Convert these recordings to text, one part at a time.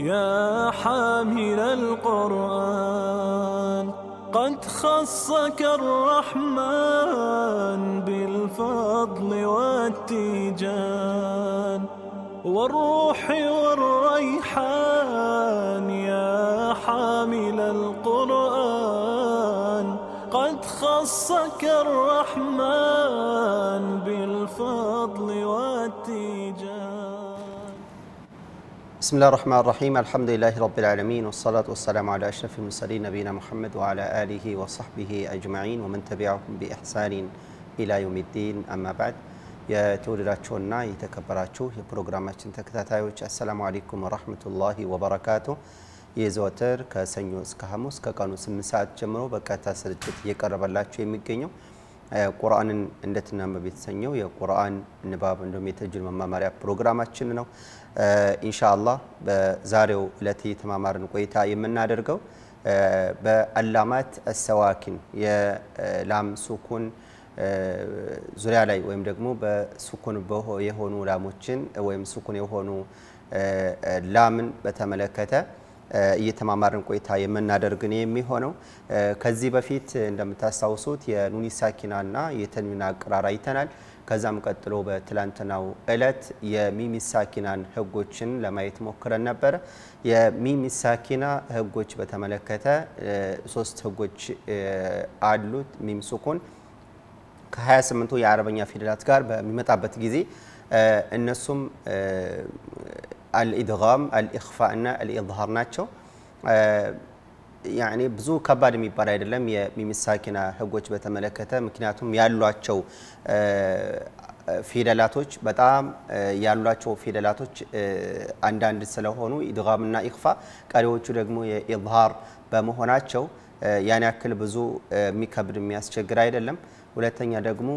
يا حامل القرآن قد خصك الرحمن بالفضل والتيجان والروح والريحان يا حامل القرآن قد خصك الرحمن بسم الله الرحمن الرحيم الحمد لله رب العالمين والصلاة والسلام على أشرف المرسلين نبينا محمد وعلى آله وصحبه أجمعين ومن تبعهم بإحسان إلى يوم الدين أما بعد يا تولي راتشونا يتكبر راتشو السلام عليكم ورحمة الله وبركاته يزوتر كسنيوس كهموس كقانوس المساعد جمرو بكا تسرجت يقرب الله تشوي مكينيو قرآن اندتنا مبيت سنيو يا قرآن نباب اندوم يتجل مماريا برنامج ኢንሻአላ በዛሬው ዕለት የተማማርን ቆይታ የምናደርገው በአላማት አሰዋኪን የላም ሱኩን ዙሪያ ላይ ወይም ደግሞ በሱኩን የሆኑ ላሞችን ወይም ሱኩን የሆኑ ላምን በተመለከተ እየተማማርን ቆይታ የምናደርግን የሚሆነው ከዚህ በፊት እንደምታስታውሱት የኑኒ ሳኪናና የተንዊን አቀራር አይተናል። ከዛም ቀጥሎ በትላንትናው እለት የሚሚሳኪናን ህጎችን ለማየት ሞክረን ነበር። የሚሚሳኪና ህጎች በተመለከተ ሶስት ህጎች አሉት። ሚም ሱኩን ከ28ቱ የአረበኛ ፊደላት ጋር በሚመጣበት ጊዜ እነሱም አልኢድጋም፣ አልኢኽፋ እና አልኢዝሃር ናቸው። يعني ብዙ ከባድ የሚባል አይደለም የሚሳኪና ህጎች በተመለከተ ምክንያቱም ያሏቸው ፊደላቶች በጣም ያሏቸው ፊደላቶች አንዳንድ ስለሆኑ ኢድጋምና ኢኽፋ ቀሪዎቹ ደግሞ የኢዝሃር በመሆናቸው ያን ያክል ብዙ የሚከብድ የሚያስቸግር አይደለም። ሁለተኛ ደግሞ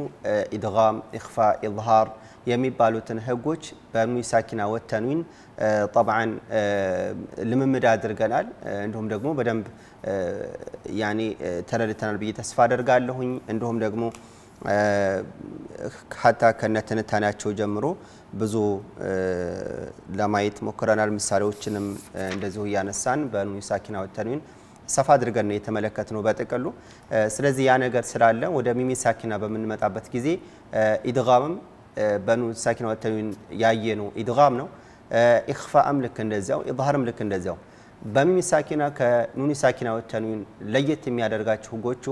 ኢድጋም፣ ኢኽፋ፣ ኢዝሃር የሚባሉትን ህጎች በሚሳኪና ወተንዊን ጠብዓን ልምምድ አድርገናል። እንዲሁም ደግሞ በደንብ ያኔ ተረድተናል ብዬ ተስፋ አደርጋለሁኝ። እንዲሁም ደግሞ ሀታ ከነ ትንታኔያቸው ጀምሮ ብዙ ለማየት ሞክረናል። ምሳሌዎችንም እንደዚሁ እያነሳን በኑን ሳኪና ወተንዊን ሰፋ አድርገን ነው የተመለከት ነው በጥቅሉ። ስለዚህ ያ ነገር ስላለ ወደ ሚሚ ሳኪና በምንመጣበት ጊዜ ኢድጋምም በኑን ሳኪና ወተዊን ያየ ነው ኢድጋም ነው። ኢኽፋእም ልክ እንደዚያው ኢዝሃርም ልክ እንደዚያው። በሚም ሳኪና ከኑኒ ሳኪና ወተንዊን ለየት የሚያደርጋቸው ህጎቹ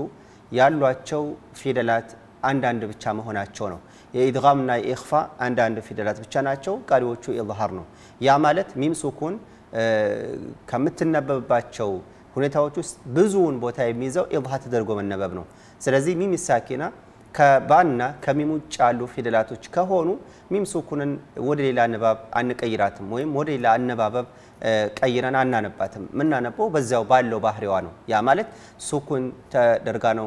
ያሏቸው ፊደላት አንዳንድ ብቻ መሆናቸው ነው። የኢድጋምና የኢኽፋ አንዳንድ ፊደላት ብቻ ናቸው። ቀሪዎቹ ኢዝሃር ነው። ያ ማለት ሚም ሱኩን ከምትነበብባቸው ሁኔታዎች ውስጥ ብዙውን ቦታ የሚይዘው ኢዝሃር ተደርጎ መነበብ ነው። ስለዚህ ሚም ሳኪና ከባና ከሚም ውጭ ያሉ ፊደላቶች ከሆኑ ሚም ሱኩንን ወደ ሌላ ንባብ አንቀይራትም ወይም ወደ ሌላ አነባበብ ቀይረን አናነባትም። የምናነበው በዚያው ባለው ባህሪዋ ነው። ያ ማለት ሱኩን ተደርጋ ነው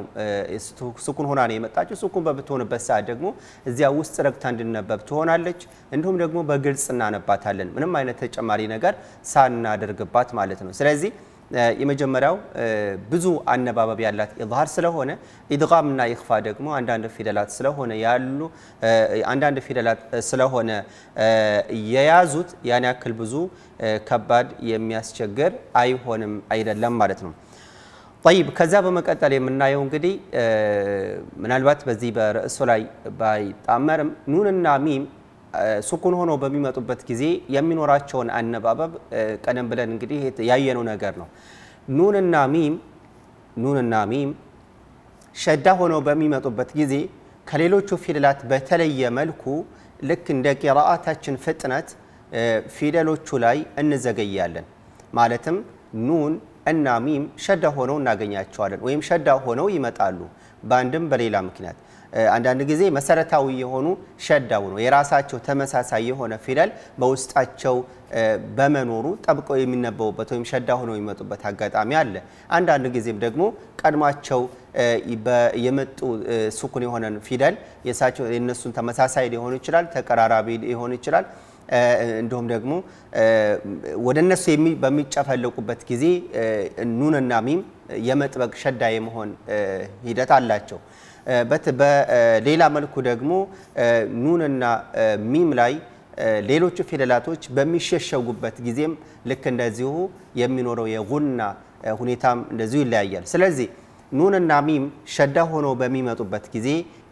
ሱኩን ሆና ነው የመጣችው። ሱኩን በምትሆንበት ሰዓት ደግሞ እዚያ ውስጥ ረግታ እንድነበብ ትሆናለች። እንዲሁም ደግሞ በግልጽ እናነባታለን፣ ምንም አይነት ተጨማሪ ነገር ሳናደርግባት ማለት ነው። ስለዚህ የመጀመሪያው ብዙ አነባበብ ያላት ኢዝሃር ስለሆነ እና ይኽፋ ደግሞ አንዳንድ ፊደላት ስለሆነ ያሉ አንዳንድ ፊደላት ስለሆነ የያዙት ያን ያክል ብዙ ከባድ የሚያስቸግር አይሆንም አይደለም ማለት ነው። ጠይብ ከዛ በመቀጠል የምናየው እንግዲህ ምናልባት በዚህ በርዕሱ ላይ ባይጣመርም ኑንና ሚም ሱኩን ሆኖ በሚመጡበት ጊዜ የሚኖራቸውን አነባበብ ቀደም ብለን እንግዲህ ያየነው ነገር ነው። ኑንና ሚም ኑንና ሚም ሸዳ ሆነው በሚመጡበት ጊዜ ከሌሎቹ ፊደላት በተለየ መልኩ ልክ እንደ ቂራአታችን ፍጥነት ፊደሎቹ ላይ እንዘገያለን። ማለትም ኑን እና ሚም ሸዳ ሆነው እናገኛቸዋለን ወይም ሸዳ ሆነው ይመጣሉ በአንድም በሌላ ምክንያት። አንዳንድ ጊዜ መሰረታዊ የሆኑ ሸዳው ነው የራሳቸው ተመሳሳይ የሆነ ፊደል በውስጣቸው በመኖሩ ጠብቀው የሚነበቡበት ወይም ሸዳ ሆነው የሚመጡበት አጋጣሚ አለ። አንዳንድ ጊዜም ደግሞ ቀድማቸው የመጡ ሱኩን የሆነን ፊደል የሳቸው የእነሱን ተመሳሳይ ሊሆን ይችላል፣ ተቀራራቢ ሊሆን ይችላል። እንዲሁም ደግሞ ወደ እነሱ በሚጨፈለቁበት ጊዜ ኑንና ሚም የመጥበቅ ሸዳ የመሆን ሂደት አላቸው። በሌላ መልኩ ደግሞ ኑንና ሚም ላይ ሌሎቹ ፊደላቶች በሚሸሸጉበት ጊዜም ልክ እንደዚሁ የሚኖረው የጉና ሁኔታም እንደዚሁ ይለያያል። ስለዚህ ኑንና ሚም ሸዳ ሆኖ በሚመጡበት ጊዜ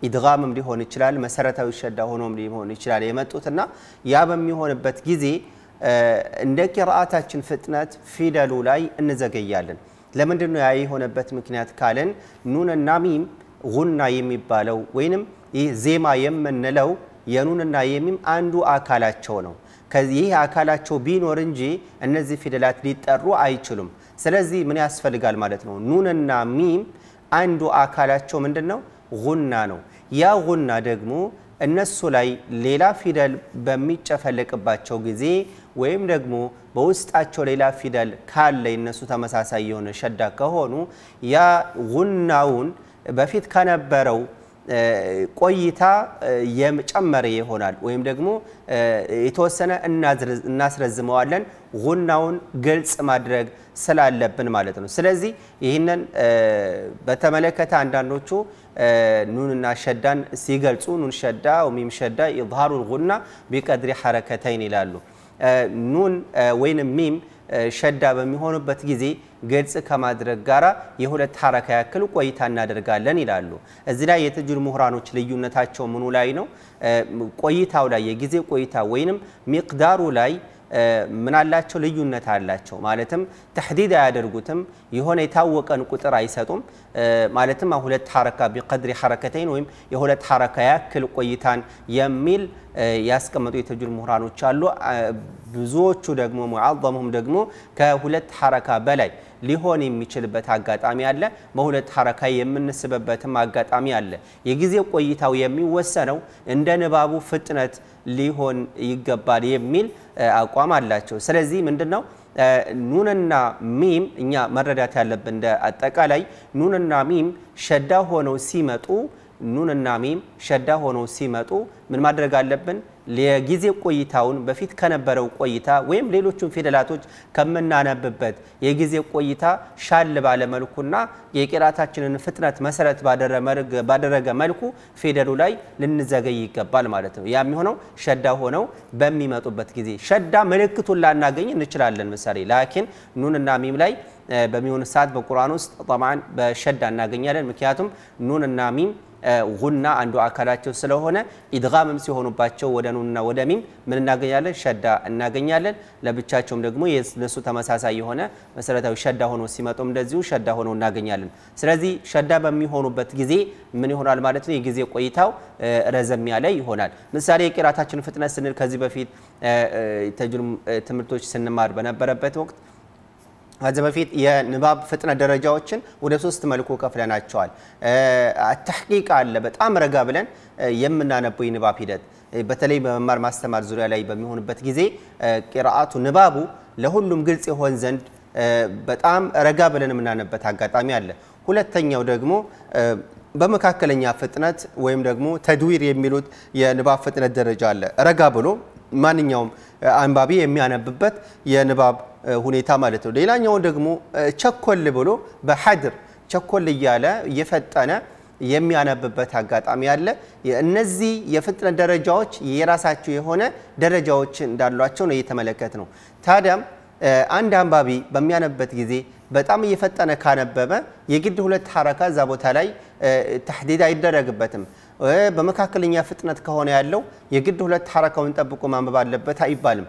ኢድጋምም ሊሆን ይችላል፣ መሰረታዊ ሸዳ ሆኖም ሊሆን ይችላል የመጡትና ያ በሚሆንበት ጊዜ እንደ ቂርአታችን ፍጥነት ፊደሉ ላይ እንዘገያለን። ለምንድን ነው ያ የሆነበት ምክንያት ካልን ኑንና ሚም ጉና የሚባለው ወይንም ይህ ዜማ የምንለው የኑንና የሚም አንዱ አካላቸው ነው። ይህ አካላቸው ቢኖር እንጂ እነዚህ ፊደላት ሊጠሩ አይችሉም። ስለዚህ ምን ያስፈልጋል ማለት ነው? ኑንና ሚም አንዱ አካላቸው ምንድን ነው? ጉና ነው። ያ ጉና ደግሞ እነሱ ላይ ሌላ ፊደል በሚጨፈለቅባቸው ጊዜ ወይም ደግሞ በውስጣቸው ሌላ ፊደል ካለ እነሱ ተመሳሳይ የሆነ ሸዳ ከሆኑ ያ ጉናውን በፊት ከነበረው ቆይታ የጨመረ ይሆናል ወይም ደግሞ የተወሰነ እናስረዝመዋለን። ጉናውን ግልጽ ማድረግ ስላለብን ማለት ነው። ስለዚህ ይህንን በተመለከተ አንዳንዶቹ ኑንና ሸዳን ሲገልጹ ኑን ሸዳ ወሚም ሸዳ ኢዝሃሩል ጉና ቢቀድሪ ሐረከተይን ይላሉ። ኑን ወይንም ሚም ሸዳ በሚሆኑበት ጊዜ ግልጽ ከማድረግ ጋር የሁለት ሐረካ ያክል ቆይታ እናደርጋለን ይላሉ። እዚህ ላይ የተጅዊድ ምሁራኖች ልዩነታቸው ምኑ ላይ ነው? ቆይታው ላይ የጊዜ ቆይታ ወይንም ሚቅዳሩ ላይ ምን አላቸው? ልዩነት አላቸው። ማለትም ተሕዲድ አያደርጉትም። የሆነ የታወቀን ቁጥር አይሰጡም። ማለትም ሁለት ሐረካ ቢቀድሪ ሐረከተይን ወይም የሁለት ሐረካ ያክል ቆይታን የሚል ያስቀመጡ የተጅዊድ ምሁራኖች አሉ። ብዙዎቹ ደግሞ ሙዓዘሙሁም ደግሞ ከሁለት ሐረካ በላይ ሊሆን የሚችልበት አጋጣሚ አለ። በሁለት ሐረካ የምንስበበትም አጋጣሚ አለ። የጊዜ ቆይታው የሚወሰነው እንደ ንባቡ ፍጥነት ሊሆን ይገባል የሚል አቋም አላቸው። ስለዚህ ምንድን ነው ኑንና ሚም እኛ መረዳት ያለብን እንደ አጠቃላይ ኑንና ሚም ሸዳ ሆነው ሲመጡ ኑንና ሚም ሸዳ ሆነው ሲመጡ ምን ማድረግ አለብን? የጊዜ ቆይታውን በፊት ከነበረው ቆይታ ወይም ሌሎቹን ፊደላቶች ከምናነብበት የጊዜ ቆይታ ሻል ባለ መልኩና የቂራታችንን ፍጥነት መሰረት ባደረገ መልኩ ፊደሉ ላይ ልንዘገይ ይገባል ማለት ነው። ያ የሚሆነው ሸዳ ሆነው በሚመጡበት ጊዜ ሸዳ ምልክቱን ላናገኝ እንችላለን። ምሳሌ ላኪን ኑንና ሚም ላይ በሚሆን ሰዓት በቁርአን ውስጥ ጠማን በሸዳ እናገኛለን። ምክንያቱም ኑንና ሚም ጉና አንዱ አካላቸው ስለሆነ ኢድጋምም ሲሆኑባቸው ወደ ኑና ወደ ሚም ምን እናገኛለን? ሸዳ እናገኛለን። ለብቻቸውም ደግሞ ለሱ ተመሳሳይ የሆነ መሰረታዊ ሸዳ ሆኖ ሲመጡም እንደዚሁ ሸዳ ሆኖ እናገኛለን። ስለዚህ ሸዳ በሚሆኑበት ጊዜ ምን ይሆናል ማለት ነው? የጊዜ ቆይታው ረዘም ያለ ይሆናል። ምሳሌ የቂራታችን ፍጥነት ስንል ከዚህ በፊት ተጅሩም ትምህርቶች ስንማር በነበረበት ወቅት ከዚ በፊት የንባብ ፍጥነት ደረጃዎችን ወደ ሶስት መልኩ ከፍለናቸዋል። ተሕቂቅ አለ፣ በጣም ረጋ ብለን የምናነበው የንባብ ሂደት በተለይ በመማር ማስተማር ዙሪያ ላይ በሚሆንበት ጊዜ ቂራአቱ ንባቡ ለሁሉም ግልጽ የሆን ዘንድ በጣም ረጋ ብለን የምናነበት አጋጣሚ አለ። ሁለተኛው ደግሞ በመካከለኛ ፍጥነት ወይም ደግሞ ተድዊር የሚሉት የንባብ ፍጥነት ደረጃ አለ። ረጋ ብሎ ማንኛውም አንባቢ የሚያነብበት የንባብ ሁኔታ ማለት ነው። ሌላኛው ደግሞ ቸኮል ብሎ በሐድር ቸኮል እያለ እየፈጠነ የሚያነብበት አጋጣሚ አለ። እነዚህ የፍጥነት ደረጃዎች የራሳቸው የሆነ ደረጃዎች እንዳሏቸው ነው እየተመለከት ነው። ታዲያም አንድ አንባቢ በሚያነብበት ጊዜ በጣም እየፈጠነ ካነበበ የግድ ሁለት ሐረካ እዛ ቦታ ላይ ተሕዲድ አይደረግበትም። በመካከለኛ ፍጥነት ከሆነ ያለው የግድ ሁለት ሐረካውን ጠብቆ ማንበብ አለበት አይባልም።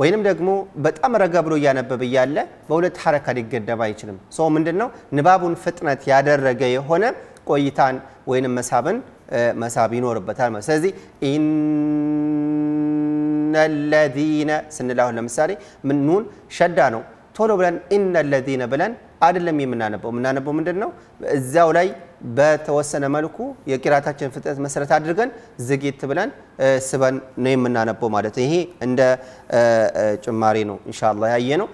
ወይንም ደግሞ በጣም ረጋ ብሎ እያነበበ እያለ በሁለት ሐረካ ሊገደብ አይችልም። ሰው ምንድን ነው ንባቡን ፍጥነት ያደረገ የሆነ ቆይታን ወይንም መሳብን መሳብ ይኖርበታል። ስለዚህ ኢነለዚነ ስንል አሁን ለምሳሌ ምኑን ሸዳ ነው። ቶሎ ብለን ኢነለዚነ ብለን አይደለም የምናነበው። የምናነበው ምንድን ነው እዚያው ላይ በተወሰነ መልኩ የቂራታችን ፍጥነት መሰረት አድርገን ዝግት ብለን ስበን ነው የምናነበው ማለት ነው። ይሄ እንደ ጭማሪ ነው ኢንሻአላህ ያየ ነው።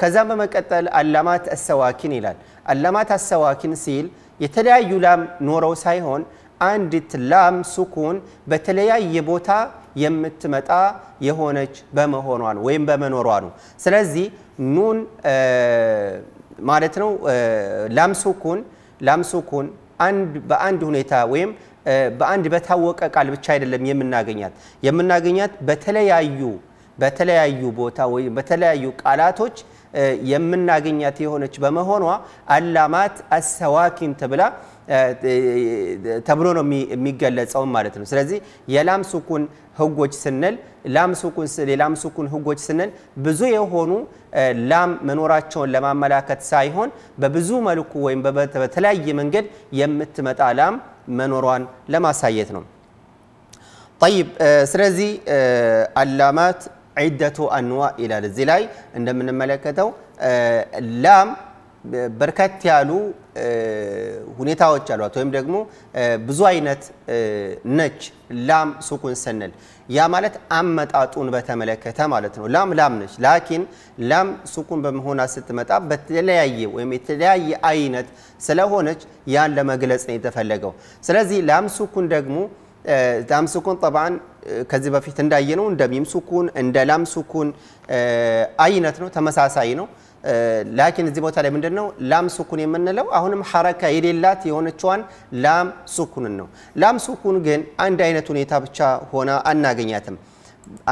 ከዛም በመቀጠል አላማት አሰዋኪን ይላል። አላማት አሰዋኪን ሲል የተለያዩ ላም ኖረው ሳይሆን አንዲት ላም ሱኩን በተለያየ ቦታ የምትመጣ የሆነች በመሆኗ ነው ወይም በመኖሯ ነው። ስለዚህ ኑን ማለት ነው ላም ሱኩን ላም ሱኩን አንድ በአንድ ሁኔታ ወይም በአንድ በታወቀ ቃል ብቻ አይደለም የምናገኛት የምናገኛት በተለያዩ በተለያዩ ቦታ ወይም በተለያዩ ቃላቶች የምናገኛት የሆነች በመሆኗ አላማት አሰዋኪን ተብላ ተብሎ ነው የሚገለጸው ማለት ነው። ስለዚህ የላም ሱኩን ህጎች ስንል ላም ሱቁን ህጎች ስንል ብዙ የሆኑ ላም መኖራቸውን ለማመላከት ሳይሆን በብዙ መልኩ ወይም በተለያየ መንገድ የምትመጣ ላም መኖሯን ለማሳየት ነው። ጠይብ ስለዚህ አላማት ዒደቱ አንዋ ይላል እዚህ ላይ እንደምንመለከተው ላም በርከት ያሉ ሁኔታዎች አሏት ወይም ደግሞ ብዙ አይነት ነች ላም ሱኩን ስንል ያ ማለት አመጣጡን በተመለከተ ማለት ነው። ላም ላም ነች። ላኪን ላም ሱኩን በመሆኗ ስትመጣ በተለያየ ወይም የተለያየ አይነት ስለሆነች ያን ለመግለጽ ነው የተፈለገው። ስለዚህ ላም ሱኩን ደግሞ ላም ሱኩን ጠብዓን ከዚህ በፊት እንዳየነው እንደ ሚም ሱኩን እንደ ላም ሱኩን አይነት ነው፣ ተመሳሳይ ነው። ላኪን እዚህ ቦታ ላይ ምንድን ነው ላም ሱኩን የምንለው አሁንም ሐረካ የሌላት የሆነችዋን ላም ሱኩንን ነው። ላም ሱኩን ግን አንድ አይነት ሁኔታ ብቻ ሆና አናገኛትም።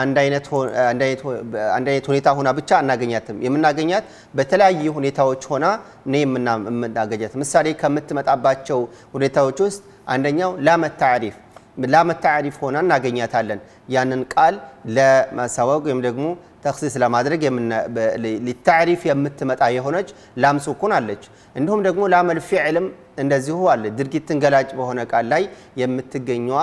አንድ አይነት ሁኔታ ሆና ብቻ አናገኛትም። የምናገኛት በተለያየ ሁኔታዎች ሆና ነው የምናገኛት። ምሳሌ ከምትመጣባቸው ሁኔታዎች ውስጥ አንደኛው ላመት ታሪፍ ሆና እናገኛታለን። ያንን ቃል ለማሳወቅ ወይም ደግሞ ተክሲስ ለማድረግ ሊታዕሪፍ የምትመጣ የሆነች ላም ሱኩን አለች። እንዲሁም ደግሞ ላመል ፊዕልም እንደዚሁ አለች። ድርጊትን ገላጭ በሆነ ቃል ላይ የምትገኘዋ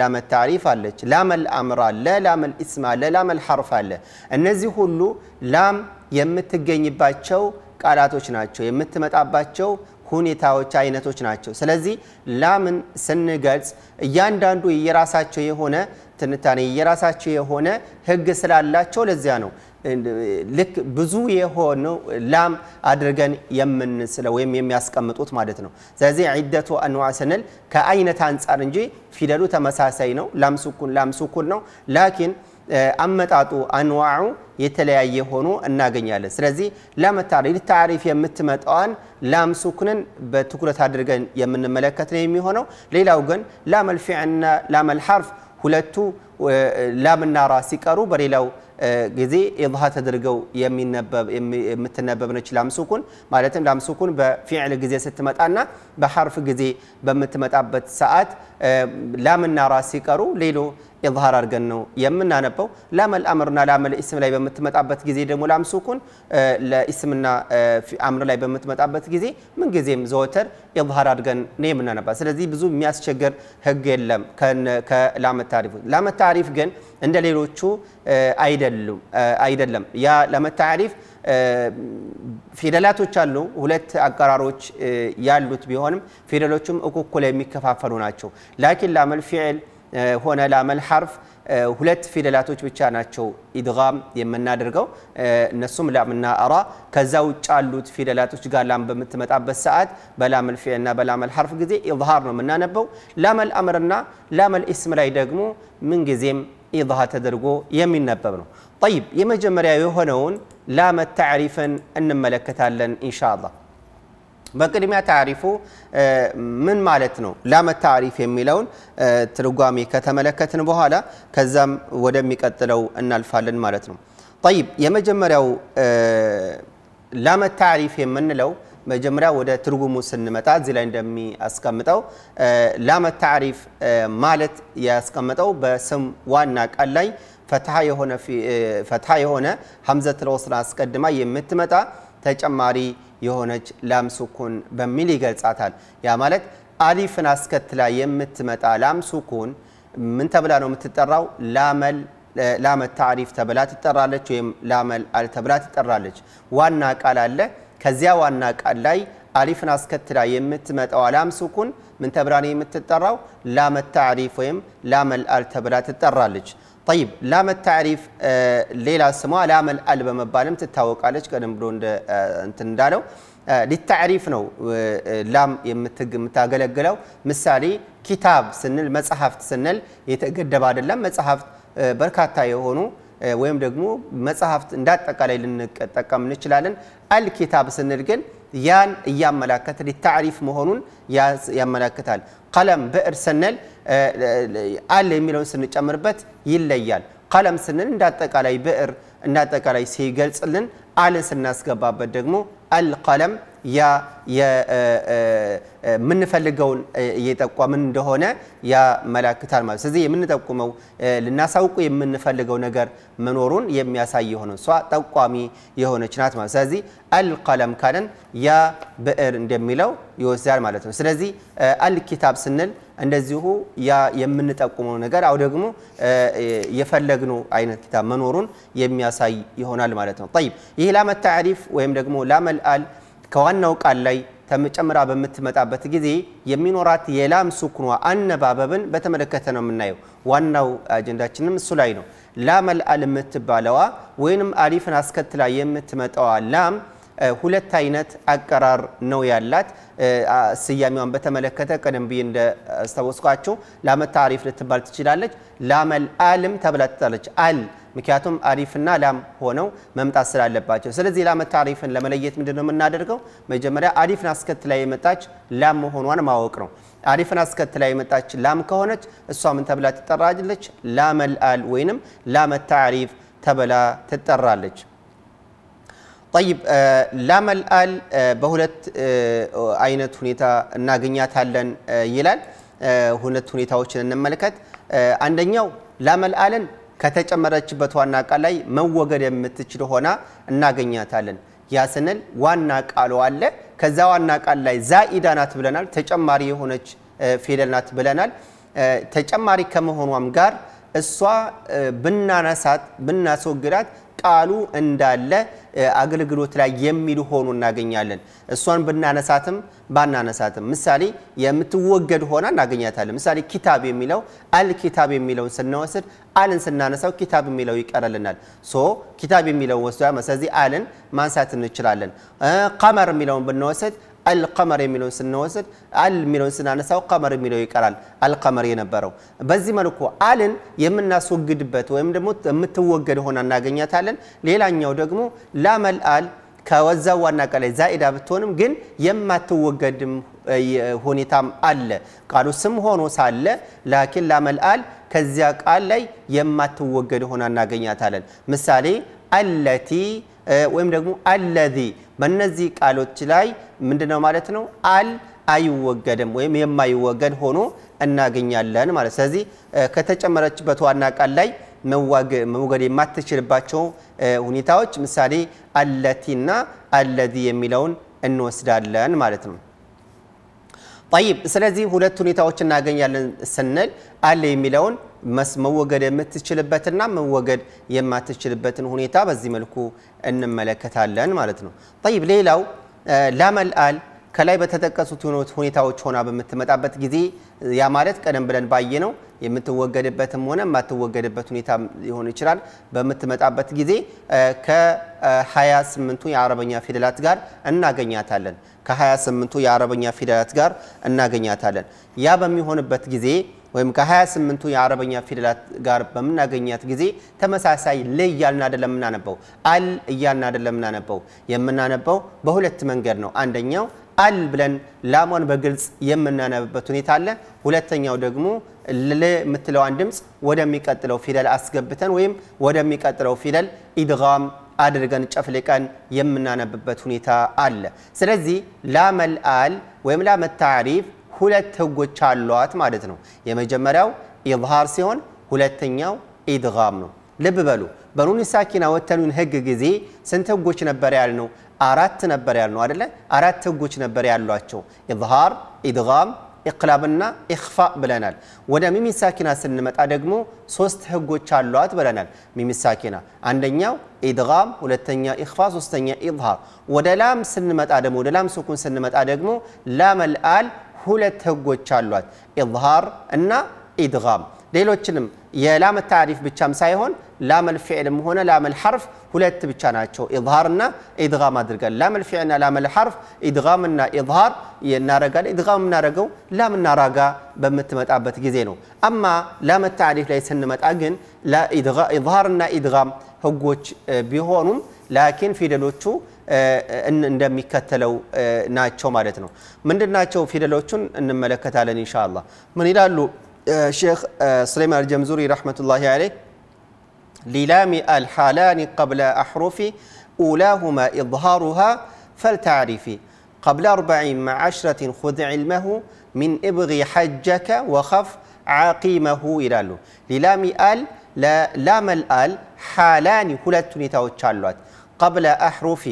ላመል ታዕሪፍ አለች። ላመል አምር አለ፣ ላመል ኢስም አለ፣ ላመል ሐርፍ አለ። እነዚህ ሁሉ ላም የምትገኝባቸው ቃላቶች ናቸው፣ የምትመጣባቸው ሁኔታዎች አይነቶች ናቸው። ስለዚህ ላምን ስንገልጽ እያንዳንዱ የራሳቸው የሆነ ትንታኔ የራሳቸው የሆነ ህግ ስላላቸው ለዚያ ነው ልክ ብዙ የሆኑ ላም አድርገን የምንስለው ወይም የሚያስቀምጡት ማለት ነው። ስለዚህ ዒደቱ አንዋ ስንል ከአይነት አንጻር እንጂ ፊደሉ ተመሳሳይ ነው። ላም ሱኩን ላም ሱኩን ነው። ላኪን አመጣጡ አንዋዑ የተለያየ ሆኖ እናገኛለን። ስለዚህ ለመታሪ ታሪፍ የምትመጣዋን ላም ሱኩንን በትኩረት አድርገን የምንመለከት ነው የሚሆነው። ሌላው ግን ላመልፊዕና ላመልሐርፍ ሁለቱ ላምና ራ ሲቀሩ በሌላው ጊዜ ኢድሃ ተደርገው የምትነበብ ነች ላምሱኩን ማለትም ላምሱኩን በፊዕል ጊዜ ስትመጣና በሐርፍ ጊዜ በምትመጣበት ሰዓት ላምና ራ ሲቀሩ ሌሎ ኢዝሃር አድርገን ነው የምናነበው። ላመል አምርና ላመል ኢስም ላይ በምትመጣበት ጊዜ ደግሞ ላም ሱኩን ለኢስምና አምር ላይ በምትመጣበት ጊዜ ምንጊዜም ዘወትር ኢዝሃር አድርገን ነው የምናነባ። ስለዚህ ብዙ የሚያስቸግር ህግ የለም ከላመታሪፍ ላመታሪፍ ግን እንደ ሌሎቹ አይደለም። ያ ለመታሪፍ ፊደላቶች አሉ። ሁለት አቀራሮች ያሉት ቢሆንም ፊደሎቹም እኩኩል የሚከፋፈሉ ናቸው። ላኪን ላመል ፊዕል ሆነ ላመል ሐርፍ ሁለት ፊደላቶች ብቻ ናቸው ኢድጋም የምናደርገው እነሱም ላምና አራ ከዛ ውጭ ያሉት ፊደላቶች ጋር ላም በምትመጣበት ሰዓት በላመል ፊዕልና በላመል ሐርፍ ጊዜ ኢዝሃር ነው የምናነበው ላመል አምርና ላመል ኢስም ላይ ደግሞ ምንጊዜም ኢድሃ ተደርጎ የሚነበብ ነው ጠይብ የመጀመሪያ የሆነውን ላመ ታዕሪፍን እንመለከታለን ኢንሻ አላህ በቅድሚያ ታሪፉ ምን ማለት ነው? ላመት ታሪፍ የሚለውን ትርጓሜ ከተመለከትን በኋላ ከዛም ወደሚቀጥለው እናልፋለን ማለት ነው። ጠይብ የመጀመሪያው ላመት ታሪፍ የምንለው መጀመሪያ ወደ ትርጉሙ ስንመጣ እዚህ ላይ እንደሚያስቀምጠው ላመት ታሪፍ ማለት ያስቀምጠው በስም ዋና ቃል ላይ ፈትሐ የሆነ ሀምዘት ወስል አስቀድማ የምትመጣ ተጨማሪ የሆነች ላም ሱኩን በሚል ይገልጻታል። ያ ማለት አሊፍን አስከትላ የምትመጣ ላም ሱኩን ምን ተብላ ነው የምትጠራው? ላመል ላመት ታሪፍ ተብላ ትጠራለች፣ ወይም ላመል አል ተብላ ትጠራለች። ዋና ቃል አለ። ከዚያ ዋና ቃል ላይ አሊፍን አስከትላ የምትመጣው ላም ሱኩን ምን ተብላ ነው የምትጠራው? ላመት ታሪፍ ወይም ላመል አል ተብላ ትጠራለች። ጠይብ ላመ ታሪፍ ሌላ ስሟ ላመል አል በመባልም ትታወቃለች። ቀደም ብሎ እንትን እንዳለው ሊታዕሪፍ ነው ላም የምታገለግለው። ምሳሌ ኪታብ ስንል መጽሐፍት ስንል የተገደበ አይደለም። መጽሐፍት በርካታ የሆኑ ወይም ደግሞ መጽሐፍት እንዳጠቃላይ ልንጠቀም እንችላለን። አልኪታብ ስንል ግን ያን እያመላከተ ሊታዕሪፍ መሆኑን ያመላክታል። ቀለም ብዕር ስንል አለ የሚለውን ስንጨምርበት ይለያል። ቀለም ስንል እንዳጠቃላይ ብዕር እንዳጠቃላይ ሲገልጽልን አልን ስናስገባበት ደግሞ አልቀለም ያ የምንፈልገውን እየጠቋምን እንደሆነ ያመላክታል ማለት ስለዚህ የምንጠቁመው ልናሳውቁ የምንፈልገው ነገር መኖሩን የሚያሳይ የሆነ እሷ ጠቋሚ የሆነች ናት ማለት ስለዚህ አልቀለም ካለን ያ ብዕር እንደሚለው ይወስዳል ማለት ነው ስለዚህ አልኪታብ ስንል እንደዚሁ ያ የምንጠቁመው ነገር አው ደግሞ የፈለግነው አይነት ኪታብ መኖሩን የሚያሳይ ይሆናል ማለት ነው ጠይብ ይህ ላመ ተዕሪፍ ወይም ደግሞ ላመልአል ከዋናው ቃል ላይ ተጨምራ በምትመጣበት ጊዜ የሚኖራት የላም ሱኩኗ አነባበብን በተመለከተ ነው የምናየው። ዋናው አጀንዳችንም እሱ ላይ ነው። ላም አልአል የምትባለዋ ወይንም አሊፍን አስከትላ የምትመጣዋ ላም ሁለት አይነት አቀራር ነው ያላት። ስያሜዋን በተመለከተ ቀደም ብዬ እንዳስታወስኳችሁ ላመ ታሪፍ ልትባል ትችላለች። ላመል አልም ተብላ ትጣለች አል ምክንያቱም አሪፍና ላም ሆነው መምጣት ስላለባቸው። ስለዚህ ላመታ አሪፍን ለመለየት ምንድን ነው የምናደርገው? መጀመሪያ አሪፍን አስከትላ የመጣች ላም መሆኗን ማወቅ ነው። አሪፍን አስከትላ የመጣች ላም ከሆነች እሷ ምን ተብላ ትጠራለች? ላመልአል ወይንም ላመታ አሪፍ ተብላ ትጠራለች። ጠይብ ላመልአል በሁለት አይነት ሁኔታ እናገኛታለን ይላል። ሁለት ሁኔታዎችን እንመልከት። አንደኛው ላመልአልን ከተጨመረችበት ዋና ቃል ላይ መወገድ የምትችል ሆና እናገኛታለን። ያ ስንል ዋና ቃሉ አለ። ከዛ ዋና ቃል ላይ ዛኢዳ ናት ብለናል። ተጨማሪ የሆነች ፊደል ናት ብለናል። ተጨማሪ ከመሆኗም ጋር እሷ ብናነሳት ብናስወግዳት ቃሉ እንዳለ አገልግሎት ላይ የሚል ሆኑ እናገኛለን። እሷን ብናነሳትም ባናነሳትም ምሳሌ የምትወገድ ሆና እናገኛታለን። ምሳሌ ኪታብ የሚለው አል ኪታብ የሚለውን ስንወስድ አልን ስናነሳው ኪታብ የሚለው ይቀርልናል። ሶ ኪታብ የሚለው ወስዷ፣ ስለዚህ አልን ማንሳት እንችላለን። ቀመር የሚለውን ብንወስድ አልቀመር የሚለውን ስንወስድ አል የሚለውን ስናነሳው ቀመር የሚለው ይቀራል። አልቀመር የነበረው በዚህ መልኩ አልን የምናስወግድበት ወይም ደግሞ የምትወገድ ሆና እናገኛታለን። ሌላኛው ደግሞ ላመል አል ከወዛው ዋና ቃል ዛኢዳ ብትሆንም ግን የማትወገድም ሁኔታም አለ። ቃሉ ስም ሆኖ ሳለ ላኪን ላመል አል ከዚያ ቃል ላይ የማትወገድ ሆና እናገኛታለን። ምሳሌ አለቲ ወይም ደግሞ አለዚ በእነዚህ ቃሎች ላይ ምንድነው ማለት ነው አል አይወገድም ወይም የማይወገድ ሆኖ እናገኛለን ማለት። ስለዚህ ከተጨመረችበት ዋና ቃል ላይ መውገድ የማትችልባቸው ሁኔታዎች ምሳሌ አለቲና አለዚ የሚለውን እንወስዳለን ማለት ነው። ጠይብ ስለዚህ ሁለት ሁኔታዎች እናገኛለን ስንል አለ የሚለውን መወገድ የምትችልበትና መወገድ የማትችልበትን ሁኔታ በዚህ መልኩ እንመለከታለን ማለት ነው። ጠይብ ሌላው ላመልአል ከላይ በተጠቀሱት ሁኔታዎች ሆና በምትመጣበት ጊዜ ያ ማለት ቀደም ብለን ባየነው የምትወገድበትም ሆነ የማትወገድበት ሁኔታ ሊሆን ይችላል። በምትመጣበት ጊዜ ከ28ቱ የአረበኛ ፊደላት ጋር እናገኛታለን። ከ28ቱ የአረበኛ ፊደላት ጋር እናገኛታለን። ያ በሚሆንበት ጊዜ ወይም ከ28ቱ የአረበኛ ፊደላት ጋር በምናገኛት ጊዜ ተመሳሳይ ል እያልን አደለ የምናነበው፣ አል እያልን አደለ የምናነበው። የምናነበው በሁለት መንገድ ነው። አንደኛው አል ብለን ላሟን በግልጽ የምናነብበት ሁኔታ አለ። ሁለተኛው ደግሞ ል የምትለዋን ድምፅ ወደሚቀጥለው ፊደል አስገብተን ወይም ወደሚቀጥለው ፊደል ኢድጋም አድርገን ጨፍልቀን የምናነብበት ሁኔታ አለ። ስለዚህ ላመል አል ወይም ላመት ታሪፍ ሁለት ህጎች አሏት ማለት ነው። የመጀመሪያው ኢዝሃር ሲሆን ሁለተኛው ኢድጋም ነው። ልብ በሉ በኑን ሳኪና ወተኑን ህግ ጊዜ ስንት ህጎች ነበር ያልነው? አራት ነበር ያልነው አደለ? አራት ህጎች ነበር ያሏቸው ኢዝሃር፣ ኢድጋም፣ ኢቅላብና ኢኽፋ ብለናል። ወደ ሚሚ ሳኪና ስንመጣ ደግሞ ሶስት ህጎች አሏት ብለናል። ሚሚ ሳኪና አንደኛው ኢድጋም፣ ሁለተኛ ኢኽፋ፣ ሶስተኛ ኢዝሃር። ወደ ላም ስንመጣ ደግሞ ወደ ላም ስኩን ስንመጣ ደግሞ ላመልአል ሁለት ህጎች አሏት ኢዝሃር እና ኢድጋም ሌሎችንም የላም ታሪፍ ብቻም ሳይሆን ላም ልፊዕልም ሆነ ላም ልሐርፍ ሁለት ብቻ ናቸው ኢዝሃርና ኢድጋም አድርጋል ላም ልፊዕልና ላም ልሐርፍ ኢድጋምና ኢዝሃር እናረጋል ኢድጋም እናረገው ላም እናራጋ በምትመጣበት ጊዜ ነው አማ ላም ታሪፍ ላይ ስንመጣ ግን ኢዝሃርና ኢድጋም ህጎች ቢሆኑም ላኪን ፊደሎቹ እንደሚከተለው ናቸው ማለት ነው። ምንድናቸው ፊደሎቹን እንመለከታለን ኢንሻአላህ። ምን ይላሉ ሼክ ሱለይማን አልጀምዙሪ ረህመቱላሂ አለይህ ሊላሚ አልሓላኒ ቀብለ አሕሩፊ أولاهما إظهارها فالتعريف قبل أربع مع عشرة خذ علمه من إبغي حجك وخف عقيمه ይላሉ ሊላሚ አል ላመል አል ሓላኒ ሁለት ሁኔታዎች አሏት ቀብለ አሕሩፊ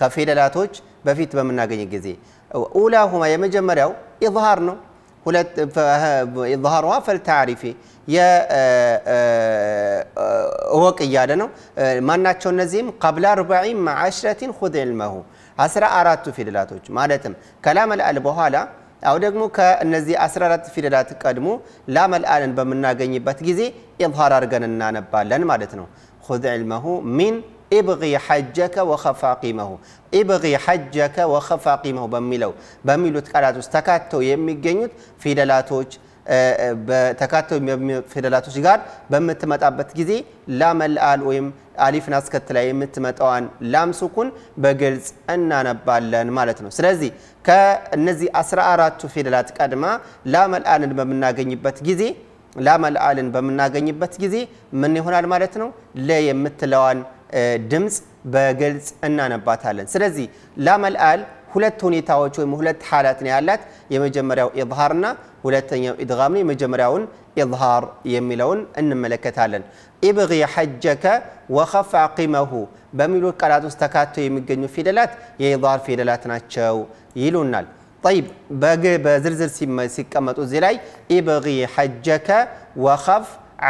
ከፊደላቶች በፊት በምናገኝ ጊዜ ኡላሁማ የመጀመሪያው ኢዝሃር ነው ኢዝሃሩሃ ፈልተዓሪፊ እወቅ እያለ ነው ማናቸው እነዚህም ቀብለ አርባዒን መዓሽረቲን ሁድ ዕልመሁ አስራ አራቱ ፊደላቶች ማለትም ከላመልአል በኋላ አሁ ደግሞ ከእነዚህ 14 ፊደላት ቀድሞ ላመልአልን በምናገኝበት ጊዜ ኢዝሃር አድርገን እናነባለን ማለት ነው ሁድ ዕልመሁ ሚን ابغي حجك وخف عقيمه ابغي حجك وخف عقيمه بميلو بميلو تكالات استكاتو يمي جنيت في دلاتوج ተካቶ ፊደላቶች ጋር በምትመጣበት ጊዜ ላመልአል ወይም አሊፍን አስከትላ የምትመጣዋን ላም ሱኩን በግልጽ እናነባለን ማለት ነው። ስለዚህ ከእነዚህ 14ቱ ፊደላት ቀድማ ላመልአልን በምናገኝበት ጊዜ ላመልአልን በምናገኝበት ጊዜ ምን ይሆናል ማለት ነው? ለ የምትለዋን ድምጽ በግልጽ እናነባታለን ስለዚህ ላም አልአል ሁለት ሁኔታዎች ወይም ሁለት ሐላት ነው ያላት የመጀመሪያው ኢዝሃርና ሁለተኛው ኢድጋም ነው የመጀመሪያውን ኢዝሃር የሚለውን እንመለከታለን ኢብጊ ሐጀከ ወኸፍ አቂመሁ በሚሉት ቃላት ውስጥ ተካቶ የሚገኙ ፊደላት የኢዝሃር ፊደላት ናቸው ይሉናል طيب በዝርዝር ሲቀመጡ እዚህ ላይ ኢብጊ ሐጀከ ወኸፍ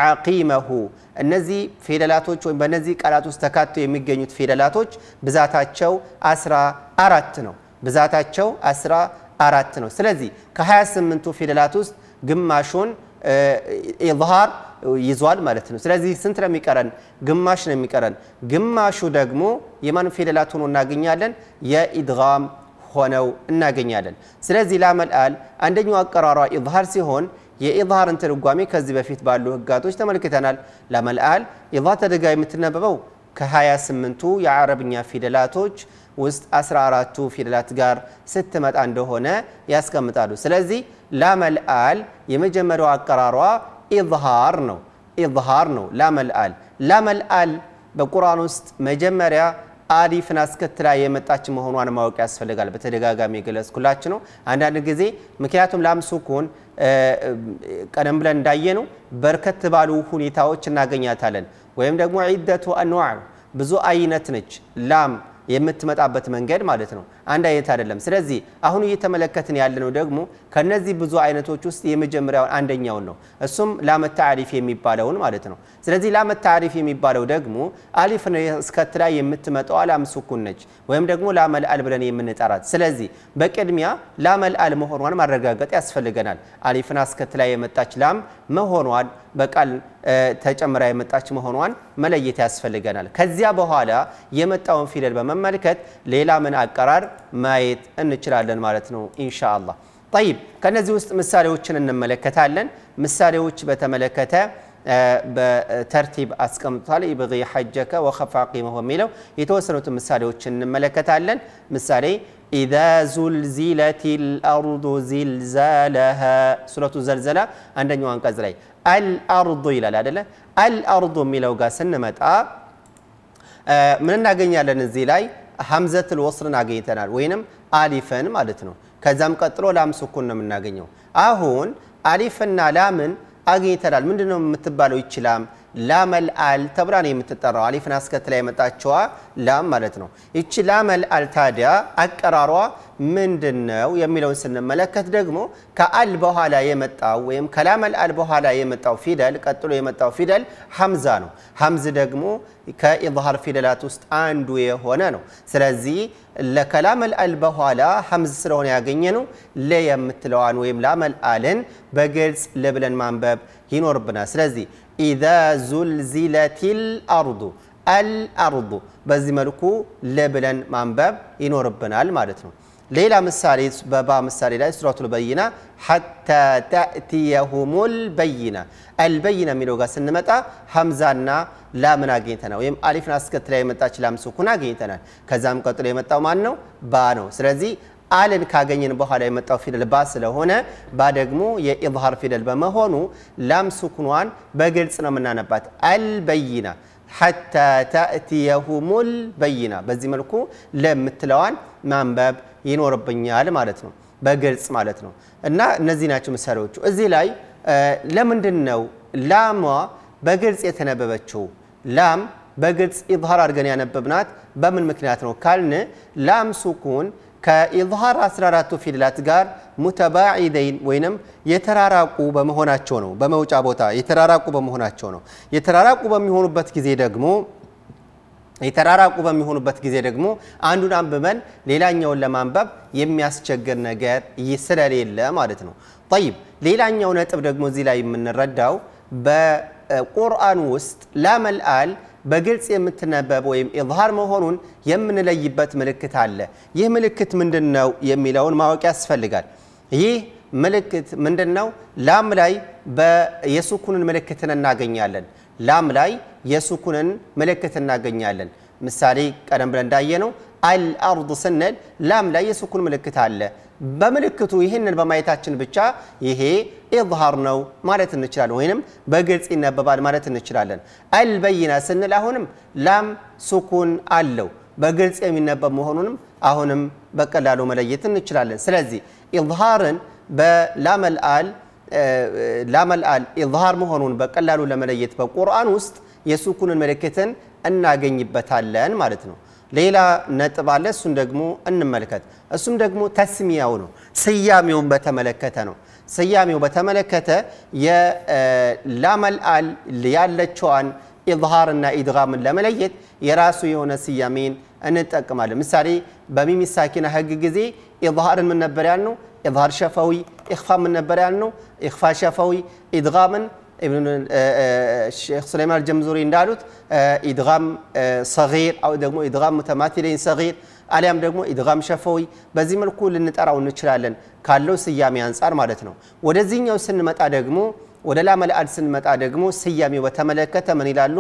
ዓቂመሁ እነዚህ ፊደላቶች ወይም በእነዚህ ቃላት ውስጥ ተካተው የሚገኙት ፊደላቶች ብዛታቸው አስራ አራት ነው። ብዛታቸው አስራ አራት ነው። ስለዚህ ከ28ቱ ፊደላት ውስጥ ግማሹን ኢዝሃር ይዟል ማለት ነው። ስለዚህ ስንት ነው የሚቀረን? ግማሽ ነው የሚቀረን። ግማሹ ደግሞ የማን ፊደላት ሆኖ እናገኛለን? የኢድጋም ሆነው እናገኛለን። ስለዚህ ላመልአል አንደኛው አቀራሯ ኢዝሃር ሲሆን يظهر انت رقامي كذب في تبالو هقاتوش تملك تنال لما الآل يظهر تدقائي متلنا ببو كهايا سمنتو يا عربنيا في دلاتوش وست أسرعراتو في دلات قار ستمت عنده هنا ياسكم تالو سلازي لما الآل يمجمرو عقرارو إظهارنو إظهارنو لما الآل لما الآل بقرآن است አሪፍን አስከትላ የመጣች መሆኗን ማወቅ ያስፈልጋል። በተደጋጋሚ የገለጽኩላችሁ ነው። አንዳንድ ጊዜ ምክንያቱም ላምሱኩን ቀደም ብለን እንዳየነው በርከት ባሉ ሁኔታዎች እናገኛታለን። ወይም ደግሞ ዒደቱ አንዋዕ ብዙ አይነት ነች ላም የምትመጣበት መንገድ ማለት ነው። አንድ አይነት አይደለም። ስለዚህ አሁን እየተመለከትን ያለነው ደግሞ ከነዚህ ብዙ አይነቶች ውስጥ የመጀመሪያውን አንደኛውን ነው። እሱም ላመታ አሊፍ የሚባለውን ማለት ነው። ስለዚህ ላመት የሚባለው ደግሞ አሊፍ እስከት ላይ የምትመጣዋ ላም ሱኩን ነች፣ ወይም ደግሞ ላመልአል ብለን የምንጠራት። ስለዚህ በቅድሚያ ላመልአል መሆኗን ማረጋገጥ ያስፈልገናል። አሊፍን አስከት የመጣች ላም መሆኗን በቃል ተጨምራ የመጣች መሆኗን መለየት ያስፈልገናል። ከዚያ በኋላ የመጣውን ፊደል በመመልከት ሌላ ምን አቀራር مايت النشرالن مالتنو إن شاء الله طيب كان زوج مساري وش إن الملكة تعلن مساري بتملكته بترتيب أسكم طالي بغي حجك وخف عقيمه وميلو يتوسلوا مساري وش إن الملكة مساري إذا زلزلت الأرض زلزالها سورة زلزلة عندنا يوان كزري الأرض إلى لا لا الأرض ميلو قاسن متأ من النعجين على نزيلاي ሀምዘትል ወስልን አግኝተናል ወይንም አሊፈን ማለት ነው። ከዛም ቀጥሎ ላም ስኩን ነው የምናገኘው። አሁን አሊፍና ላምን አግኝተናል። ምንድነው የምትባለው ይች ላም? ላመልአል ተብላ ነው የምትጠራው። አሊፍን አስከትላ የመጣቸዋ ላም ማለት ነው። ይቺ ላም አል ታዲያ አቀራሯ ምንድን ነው የሚለውን ስንመለከት ደግሞ ከአል በኋላ የመጣው ወይም ከላም አልአል በኋላ የመጣው ፊደል ቀጥሎ የመጣው ፊደል ሐምዛ ነው። ሐምዝ ደግሞ ከኢዝሃር ፊደላት ውስጥ አንዱ የሆነ ነው። ስለዚህ ለከላም አልአል በኋላ ሐምዝ ስለሆነ ያገኘ ነው ለ የምትለዋን ወይም ላም አልአልን በግልጽ ለብለን ማንበብ ይኖርብናል። ስለዚህ ኢዛ ዙልዚለቲል አርዱ አልአርዱ በዚህ መልኩ ለብለን ማንበብ ይኖርብናል ማለት ነው። ሌላ ምሳሌ በባ ምሳሌ ላይ ሱረቱል በይና ሐታ ተእትየሁሙል በይና አልበይና የሚለው ጋር ስንመጣ ሀምዛና ላምን አግኝተናል፣ ወይም አሊፍን አስከትላ የመጣች ላም ስኩን አግኝተናል። ከዛም ቀጥሎ የመጣው ማን ነው? ባ ነው። ስለዚህ አልን ካገኘን በኋላ የመጣው ፊደል ባ ስለሆነ ባ ደግሞ የኢዝሃር ፊደል በመሆኑ ላም ስኩኗን በግልጽ ነው የምናነባት አልበይና ሐታ ታእትየሁሙል በይና በዚህ መልኩ ለምትለዋን ማንበብ ይኖርብኛል ማለት ነው። በግልጽ ማለት ነው። እና እነዚህ ናቸው ምሳሌዎቹ። እዚህ ላይ ለምንድን ነው ላሟ በግልጽ የተነበበችው? ላም በግልጽ ኢዝሃር አድርገን ያነበብናት በምን ምክንያት ነው ካልን ላም ሱኩን ከኢዝሃር 14 ፊደላት ጋር ሙተባዒደይን ወይም የተራራቁ በመሆናቸው ነው። በመውጫ ቦታ የተራራቁ በመሆናቸው ነው። የተራራቁ በሚሆኑበት ጊዜ ደግሞ የተራራቁ በሚሆኑበት ጊዜ ደግሞ አንዱን አንብበን ሌላኛውን ለማንበብ የሚያስቸግር ነገር ስለሌለ ማለት ነው። ጠይብ ሌላኛው ነጥብ ደግሞ እዚህ ላይ የምንረዳው በቁርአን ውስጥ ላመልአል በግልጽ የምትነበብ ወይም ኢዝሃር መሆኑን የምንለይበት ምልክት አለ። ይህ ምልክት ምንድን ነው የሚለውን ማወቅ ያስፈልጋል። ይህ ምልክት ምንድን ነው? ላም ላይ የሱኩንን ምልክትን እናገኛለን። ላም ላይ የሱኩንን ምልክት እናገኛለን። ምሳሌ ቀደም ብለን እንዳየ ነው። አልአርድ ስንል ላም ላይ የሱኩን ምልክት አለ። በምልክቱ ይህንን በማየታችን ብቻ ይሄ ኢዝሃር ነው ማለት እንችላለን፣ ወይንም በግልጽ ይነበባል ማለት እንችላለን። አልበይና ስንል አሁንም ላም ሱኩን አለው በግልጽ የሚነበብ መሆኑንም አሁንም በቀላሉ መለየት እንችላለን። ስለዚህ ኢዝሃርን በላመልአል ላመልአል ኢዝሃር መሆኑን በቀላሉ ለመለየት በቁርአን ውስጥ የሱኩንን ምልክትን እናገኝበታለን ማለት ነው። ليلا نتبع لسون دقمو أن ملكت السون دقمو تسميهونو سياميو بتملكتنو سياميو بتملكت يا لام الآل ليال لچوان إظهارنا إدغام لمليت يراسو يونا سيامين أنت أكمال مساري بميمي ساكينة هق قزي إظهار من نبريانو إظهار شفوي إخفاء من نبريانو إخفاء شفوي إدغامن الشيخ سليمان الجمزوري እንዳሉት ኢድጋም ሰጊር አው ደግሞ ኢድጋም ሙተማቲለይን ሰጊር አሊያም ደግሞ ኢድጋም ሸፈዊ በዚህ መልኩ ልንጠራው እንችላለን ካለው ስያሜ አንጻር ማለት ነው። ወደዚህኛው ስንመጣ ደግሞ ወደ ላመል አድ ስንመጣ ደግሞ ስያሜው በተመለከተ ምን ይላሉ?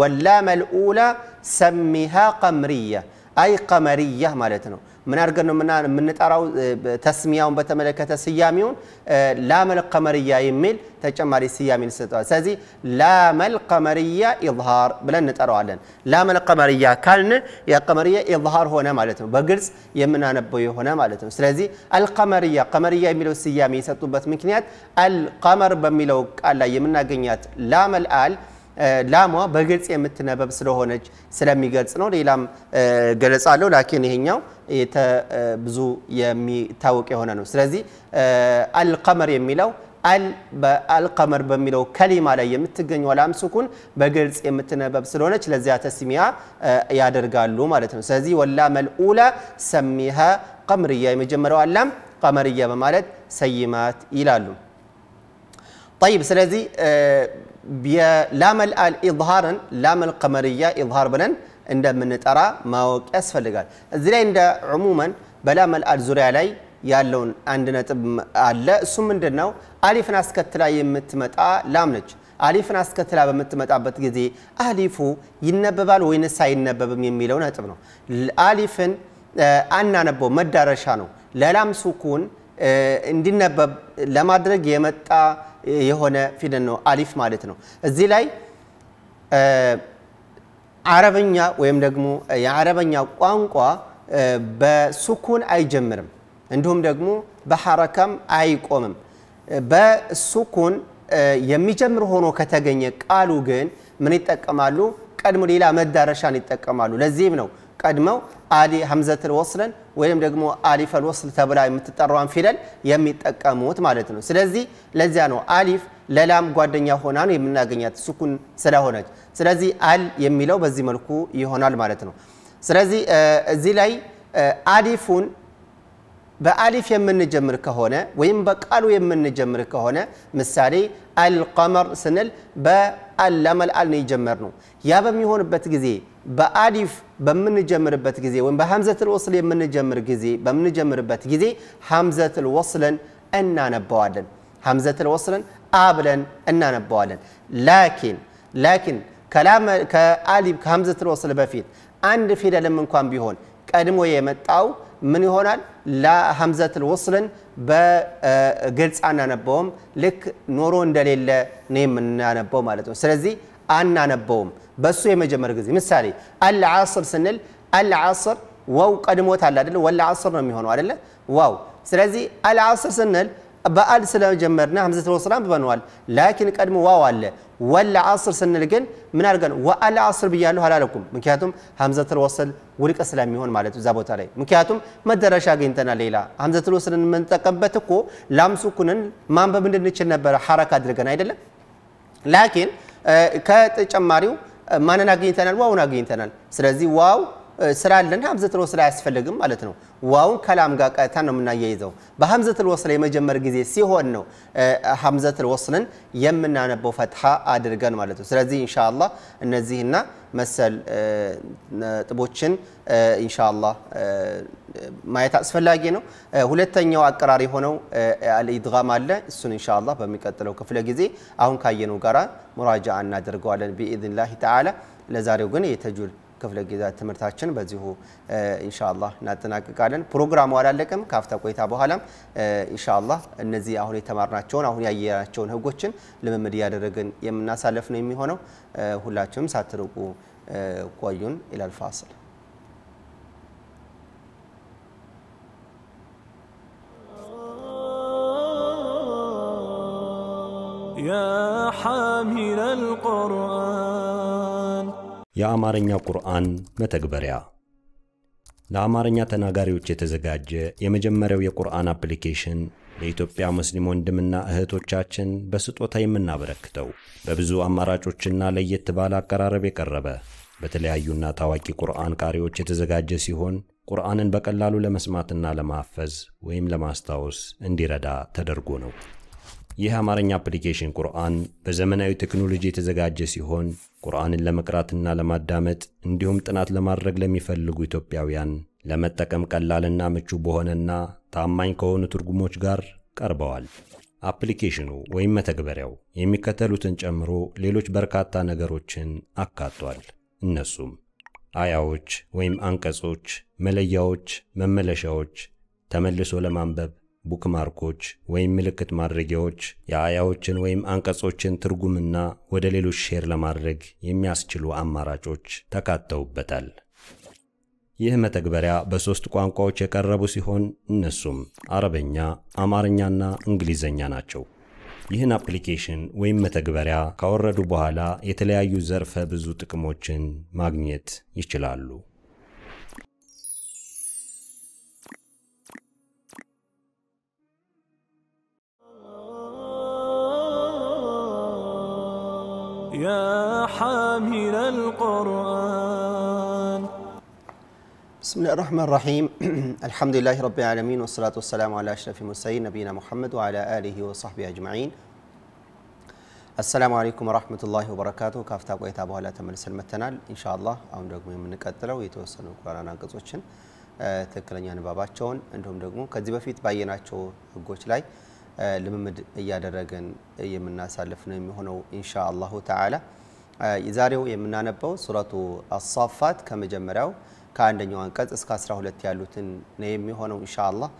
ወላመል ኡላ ሰሚሃ ቀምርያ አይ ቀመርያ ማለት ነው። من أرجعنا من من نتعرض تسمياهم بتملكة سياميون لا مل قمرية يميل تجمع سيامين ستة سازي لا مل قمرية إظهار بلن نتعرض علن لا مل قمرية كان يا قمرية إظهار هنا مالتهم بقرص يمنا نبوي هنا مالتهم سلازي القمرية قمرية يميلوا سيامي ستوبة مكنيات القمر بميلوا على يمنا جنيات لا مل ላሟ በግልጽ የምትነበብ ስለሆነች ስለሚገልጽ ነው። ሌላም ገለጻ አለው፣ ላኪን ይሄኛው ብዙ የሚታወቅ የሆነ ነው። ስለዚህ አልቀመር የሚለው አልቀመር በሚለው ከሊማ ላይ የምትገኝ ላም ሱኩን በግልጽ የምትነበብ ስለሆነች ለዚያ ተስሚያ ያደርጋሉ ማለት ነው። ስለዚህ ወላ መልኡላ ሰሚሃ ቀምርያ የመጀመሪያዋ ላም ቀመርያ በማለት ሰይማት ይላሉ። ጠይብ ስለዚህ ላመል አል ኢዝሃርን ላመል ቀመርያ ኢዝሃር ብለን እንደምንጠራ ማወቅ ያስፈልጋል። እዚህ ላይ እንደ ዕሙመን በላመል አል ዙሪያ ላይ ያለውን አንድ ነጥብ አለ። እሱ ምንድን ነው? አሊፍን አስከትላ የምትመጣ ላም ነች። አሊፍን አስከትላ በምትመጣበት ጊዜ አሊፉ ይነበባል ወይንስ አይነበብም የሚለው ነጥብ ነው። አሊፍን አናነበው መዳረሻ ነው። ለላም ሱኩን እንዲነበብ ለማድረግ የመጣ የሆነ ፊደል ነው አሊፍ ማለት ነው። እዚህ ላይ አረበኛ ወይም ደግሞ የአረበኛ ቋንቋ በሱኩን አይጀምርም፣ እንዲሁም ደግሞ በሐረካም አይቆምም። በሱኩን የሚጀምር ሆኖ ከተገኘ ቃሉ ግን ምን ይጠቀማሉ? ቀድሞ ሌላ መዳረሻን ይጠቀማሉ። ለዚህም ነው ቀድመው አሊ ሀምዘትል ወስለን ወይም ደግሞ አሊፈል ወስል ተብላ የምትጠራዋን ፊደል የሚጠቀሙት ማለት ነው። ስለዚህ ለዚያ ነው አሊፍ ለላም ጓደኛ ሆና ነው የምናገኛት ሱኩን ስለሆነች። ስለዚህ አል የሚለው በዚህ መልኩ ይሆናል ማለት ነው። ስለዚህ እዚህ ላይ አሊፉን በአሊፍ የምንጀምር ከሆነ ወይም በቃሉ የምንጀምር ከሆነ ምሳሌ አልቀመር ስንል በአል ለመልአል ነው የጀመር ነው። ያ በሚሆንበት ጊዜ በአሊፍ በምንጀምርበት ጊዜ ወይም በሐምዘትል ወስል የምንጀምር ጊዜ በምንጀምርበት ጊዜ ሐምዘትል ወስልን እናነባዋለን። ሐምዘትል ወስልን አብለን እናነባዋለን። ላኪን ላኪን ከአሊፍ ከሐምዘትል ወስል በፊት አንድ ፊደልም እንኳን ቢሆን ቀድሞ የመጣው ምን ይሆናል? ሐምዘትል ወስልን በግልጽ አናነበውም። ልክ ኖሮ እንደሌለ ነው የምናነበው ማለት ነው። ስለዚህ አናነበውም። በሱ የመጀመር ጊዜ ምሳሌ አልዓስር ስንል አልዓስር ዋው ቀድሞታል አይደለ? ወልዓስር ነው የሚሆነው አይደለ? ዋው ስለዚህ አልዓስር ስንል በአል ስለጀመርና ሀምዘተ ወስላም ብበነዋል። ላኪን ቀድሞ ዋው አለ። ወልዓስር ስንል ግን ምን አድርገን ወአልዓስር ብያለሁ አላለኩም። ምክንያቱም ሀምዘተል ወስል ውድቅ ስለሚሆን ማለት እዛ ቦታ ላይ ምክንያቱም መደረሻ አግኝተናል። ሌላ ሀምዘተል ወስልን የምንጠቀምበት እኮ ላምሱኩንን ማንበብ እንድንችል ነበረ ሐረካ አድርገን አይደለም ላኪን ከተጨማሪው ማንን አግኝተናል? ዋውን አግኝተናል። ስለዚህ ዋው سرالن همزة الوصل أسفلقم مالتنو واون كلام قا قاتانو منا ييزو بهمزة الوصل يمجمر جزي سيهو أنو همزة الوصل يمنا نبو فتحة آدرقان مالتو سلازي إن شاء الله النزيهنا مثل طبوتشن إن شاء الله ማየት አስፈላጊ ነው። ሁለተኛው አቀራሪ ሆነው አልኢድጋም አለ። እሱን ኢንሻአላህ በሚቀጥለው ክፍለ ጊዜ አሁን ካየነው ጋራ ሙራጃ እናደርገዋለን ቢኢዝኒላሂ ተዓላ። ለዛሬው ግን የተጁል ክፍለ ጊዜ ትምህርታችን በዚሁ ኢንሻአላህ እናጠናቅቃለን። ፕሮግራሙ አላለቀም። ካፍታ ቆይታ በኋላም ኢንሻአላህ እነዚህ አሁን የተማርናቸውን አሁን ያየናቸውን ህጎችን ልምምድ እያደረግን የምናሳለፍ ነው የሚሆነው። ሁላችሁም ሳትርቁ ቆዩን። ኢላል ፋስል يا حامل القرآن የአማርኛ ቁርአን መተግበሪያ ለአማርኛ ተናጋሪዎች የተዘጋጀ የመጀመሪያው የቁርአን አፕሊኬሽን ለኢትዮጵያ ሙስሊም ወንድምና እህቶቻችን በስጦታ የምናበረክተው በብዙ አማራጮችና ለየት ባለ አቀራረብ የቀረበ በተለያዩና ታዋቂ ቁርአን ቃሪዎች የተዘጋጀ ሲሆን ቁርአንን በቀላሉ ለመስማትና ለማፈዝ ወይም ለማስታወስ እንዲረዳ ተደርጎ ነው። ይህ አማርኛ አፕሊኬሽን ቁርአን በዘመናዊ ቴክኖሎጂ የተዘጋጀ ሲሆን ቁርአንን ለመቅራትና ለማዳመጥ እንዲሁም ጥናት ለማድረግ ለሚፈልጉ ኢትዮጵያውያን ለመጠቀም ቀላልና ምቹ በሆነና ታማኝ ከሆኑ ትርጉሞች ጋር ቀርበዋል። አፕሊኬሽኑ ወይም መተግበሪያው የሚከተሉትን ጨምሮ ሌሎች በርካታ ነገሮችን አካቷል። እነሱም አያዎች ወይም አንቀጾች፣ መለያዎች፣ መመለሻዎች፣ ተመልሶ ለማንበብ ቡክማርኮች ወይም ምልክት ማድረጊያዎች የአያዎችን ወይም አንቀጾችን ትርጉምና ወደ ሌሎች ሼር ለማድረግ የሚያስችሉ አማራጮች ተካተውበታል። ይህ መተግበሪያ በሦስት ቋንቋዎች የቀረቡ ሲሆን እነሱም አረበኛ፣ አማርኛና እንግሊዘኛ ናቸው። ይህን አፕሊኬሽን ወይም መተግበሪያ ካወረዱ በኋላ የተለያዩ ዘርፈ ብዙ ጥቅሞችን ማግኘት ይችላሉ። يا حامل القرآن بسم الله الرحمن الرحيم الحمد لله رب العالمين والصلاة والسلام على أشرف المرسلين نبينا محمد وعلى آله وصحبه أجمعين السلام عليكم ورحمة الله وبركاته كافتا ويتابوها لا تمن سلمتنا إن شاء الله أهم دقم من قتل ويتوصلوا كورانا قطوشن تكلن يعني بابا چون عندهم دقمو كذبا فيت باينا چو قوش لاي ልምምድ እያደረግን የምናሳልፍ ነው የሚሆነው ኢንሻ አላሁ ተዓላ። የዛሬው የምናነበው ሱረቱ አሳፋት ከመጀመሪያው ከአንደኛው አንቀጽ እስከ 12 ያሉትን ነው የሚሆነው ኢንሻ አላህ።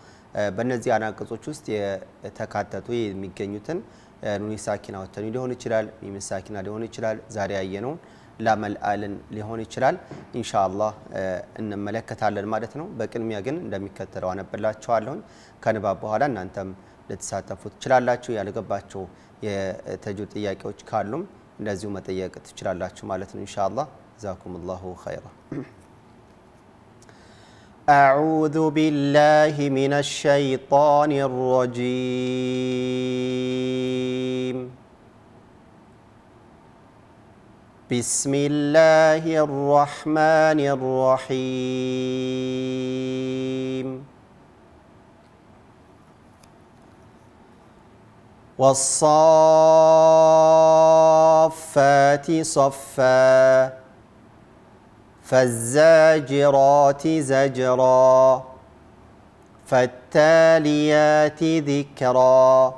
በእነዚህ አናቅጾች ውስጥ የተካተቱ የሚገኙትን ኑኒ ሳኪና ወተኒ ሊሆን ይችላል፣ ሚም ሳኪና ሊሆን ይችላል፣ ዛሬ ያየነውን ላመልአልን ሊሆን ይችላል። ኢንሻአላህ እንመለከታለን ማለት ነው። በቅድሚያ ግን እንደሚከተለው አነብላችኋለሁኝ። ከንባብ በኋላ እናንተም ልትሳተፉ ትችላላችሁ። ያልገባችሁ የተጁድ ጥያቄዎች ካሉም እንደዚሁ መጠየቅ ትችላላችሁ ማለት ነው ኢንሻአላህ። جزاكم الله خيرا أعوذ بالله من الشيطان الرجيم بسم الله الرحمن الرحيم والصافات صفا فالزاجرات زجرا فالتاليات ذكرا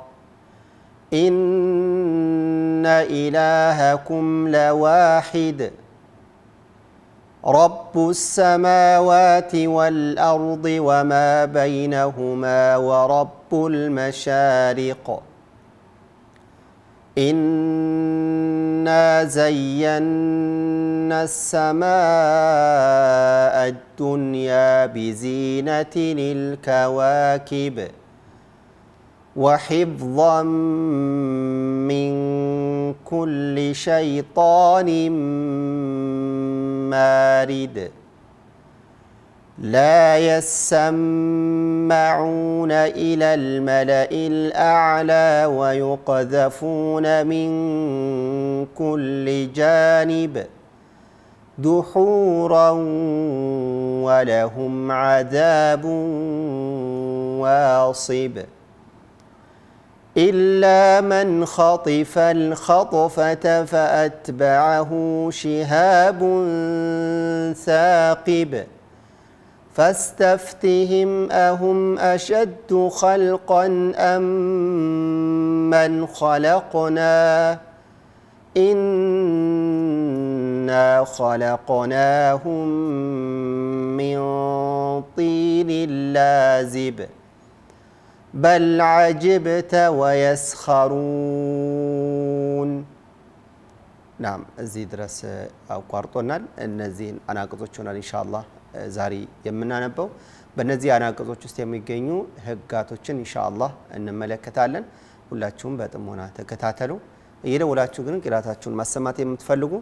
إن إلهكم لواحد رب السماوات والأرض وما بينهما ورب المشارق إنا زينا السماء الدنيا بزينة الكواكب وحفظا من كل شيطان مارد لا يسمى يسمعون إلى الملأ الأعلى ويقذفون من كل جانب دحورا ولهم عذاب واصب إلا من خطف الخطفة فأتبعه شهاب ثاقب فاستفتهم أهم أشد خلقا أم من خلقنا إنا خلقناهم من طين لازب بل عجبت ويسخرون نعم أو እዚህ النزين أنا እነዚህን إن شاء الله ዛሬ የምናነበው። በእነዚህ አናቅጾች ውስጥ የሚገኙ ህጋቶችን ኢንሻአላህ እንመለከታለን። ሁላችሁም በጥሞና ተከታተሉ። እየደውላችሁ ግን ቂራታችሁን ማሰማት የምትፈልጉ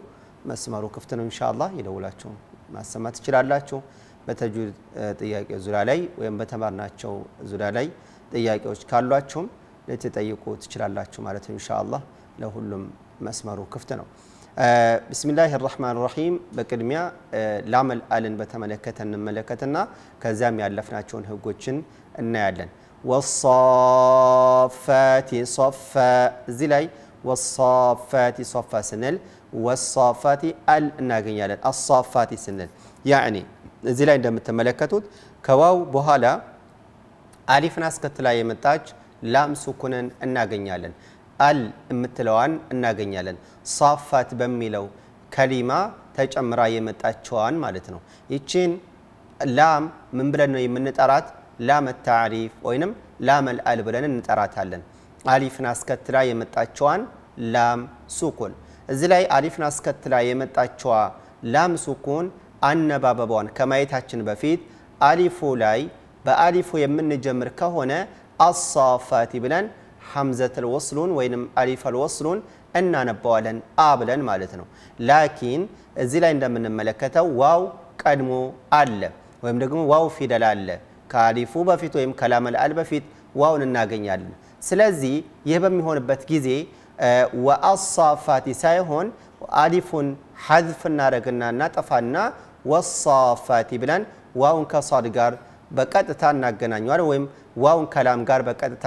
መስመሩ ክፍት ነው። ኢንሻአላህ እየደውላችሁ ማሰማት ትችላላችሁ። በተጁድ ጥያቄ ዙሪያ ላይ ወይም በተማርናቸው ዙሪያ ላይ ጥያቄዎች ካሏችሁም ልትጠይቁ ትችላላችሁ ማለት ነው። ኢንሻአላህ ለሁሉም መስመሩ ክፍት ነው። ብስሚላህ ራሕማን ራሒም በቅድሚያ ላመል አልን በተመለከተ እንመለከትና ከዚያም ያለፍናቸውን ህጎችን እናያለን ወሳፋቲ ሶፋ እዚህ ላይ ወሳፋቲ ሶፋ ስንል ወሳፋቲ አል እናገኛለን አሳፋቲ ስንል ያዕኒ እዚህ ላይ እንደምትመለከቱት ከዋው በኋላ አሊፍን አስከትላ የመጣች ላም ሱኩንን እናገኛለን አል የምትለዋን እናገኛለን። ሳፋት በሚለው ከሊማ ተጨምራ የመጣችዋን ማለት ነው። ይቺን ላም ምን ብለን ነው የምንጠራት? ላመ ታሪፍ ወይንም ላመል አል ብለን እንጠራታለን። አሊፍን አስከትላ የመጣችዋን ላም ሱኩን። እዚህ ላይ አሊፍን አስከትላ የመጣችዋ ላም ሱኩን አነባበቧን ከማየታችን በፊት አሊፉ ላይ በአሊፉ የምንጀምር ከሆነ አሳፋቲ ብለን ሐምዘተል ወስሉን ወይንም አሊፈል ወስሉን እናነባዋለን አ ብለን ማለት ነው። ላኪን እዚህ ላይ እንደምንመለከተው ዋው ቀድሞ አለ ወይም ደግሞ ዋው ፊደል አለ። ከአሊፉ በፊት ወይም ከላመል አል በፊት ዋውን እናገኛለን። ስለዚህ ይህ በሚሆንበት ጊዜ ወአሳፋቲ ሳይሆን አሊፉን ሐዝፍ እናደረግና እናጠፋና ወሳፋቲ ብለን ዋውን ከሷድ ጋር በቀጥታ እናገናኘዋለን ወይም ዋውን ከላም ጋር በቀጥታ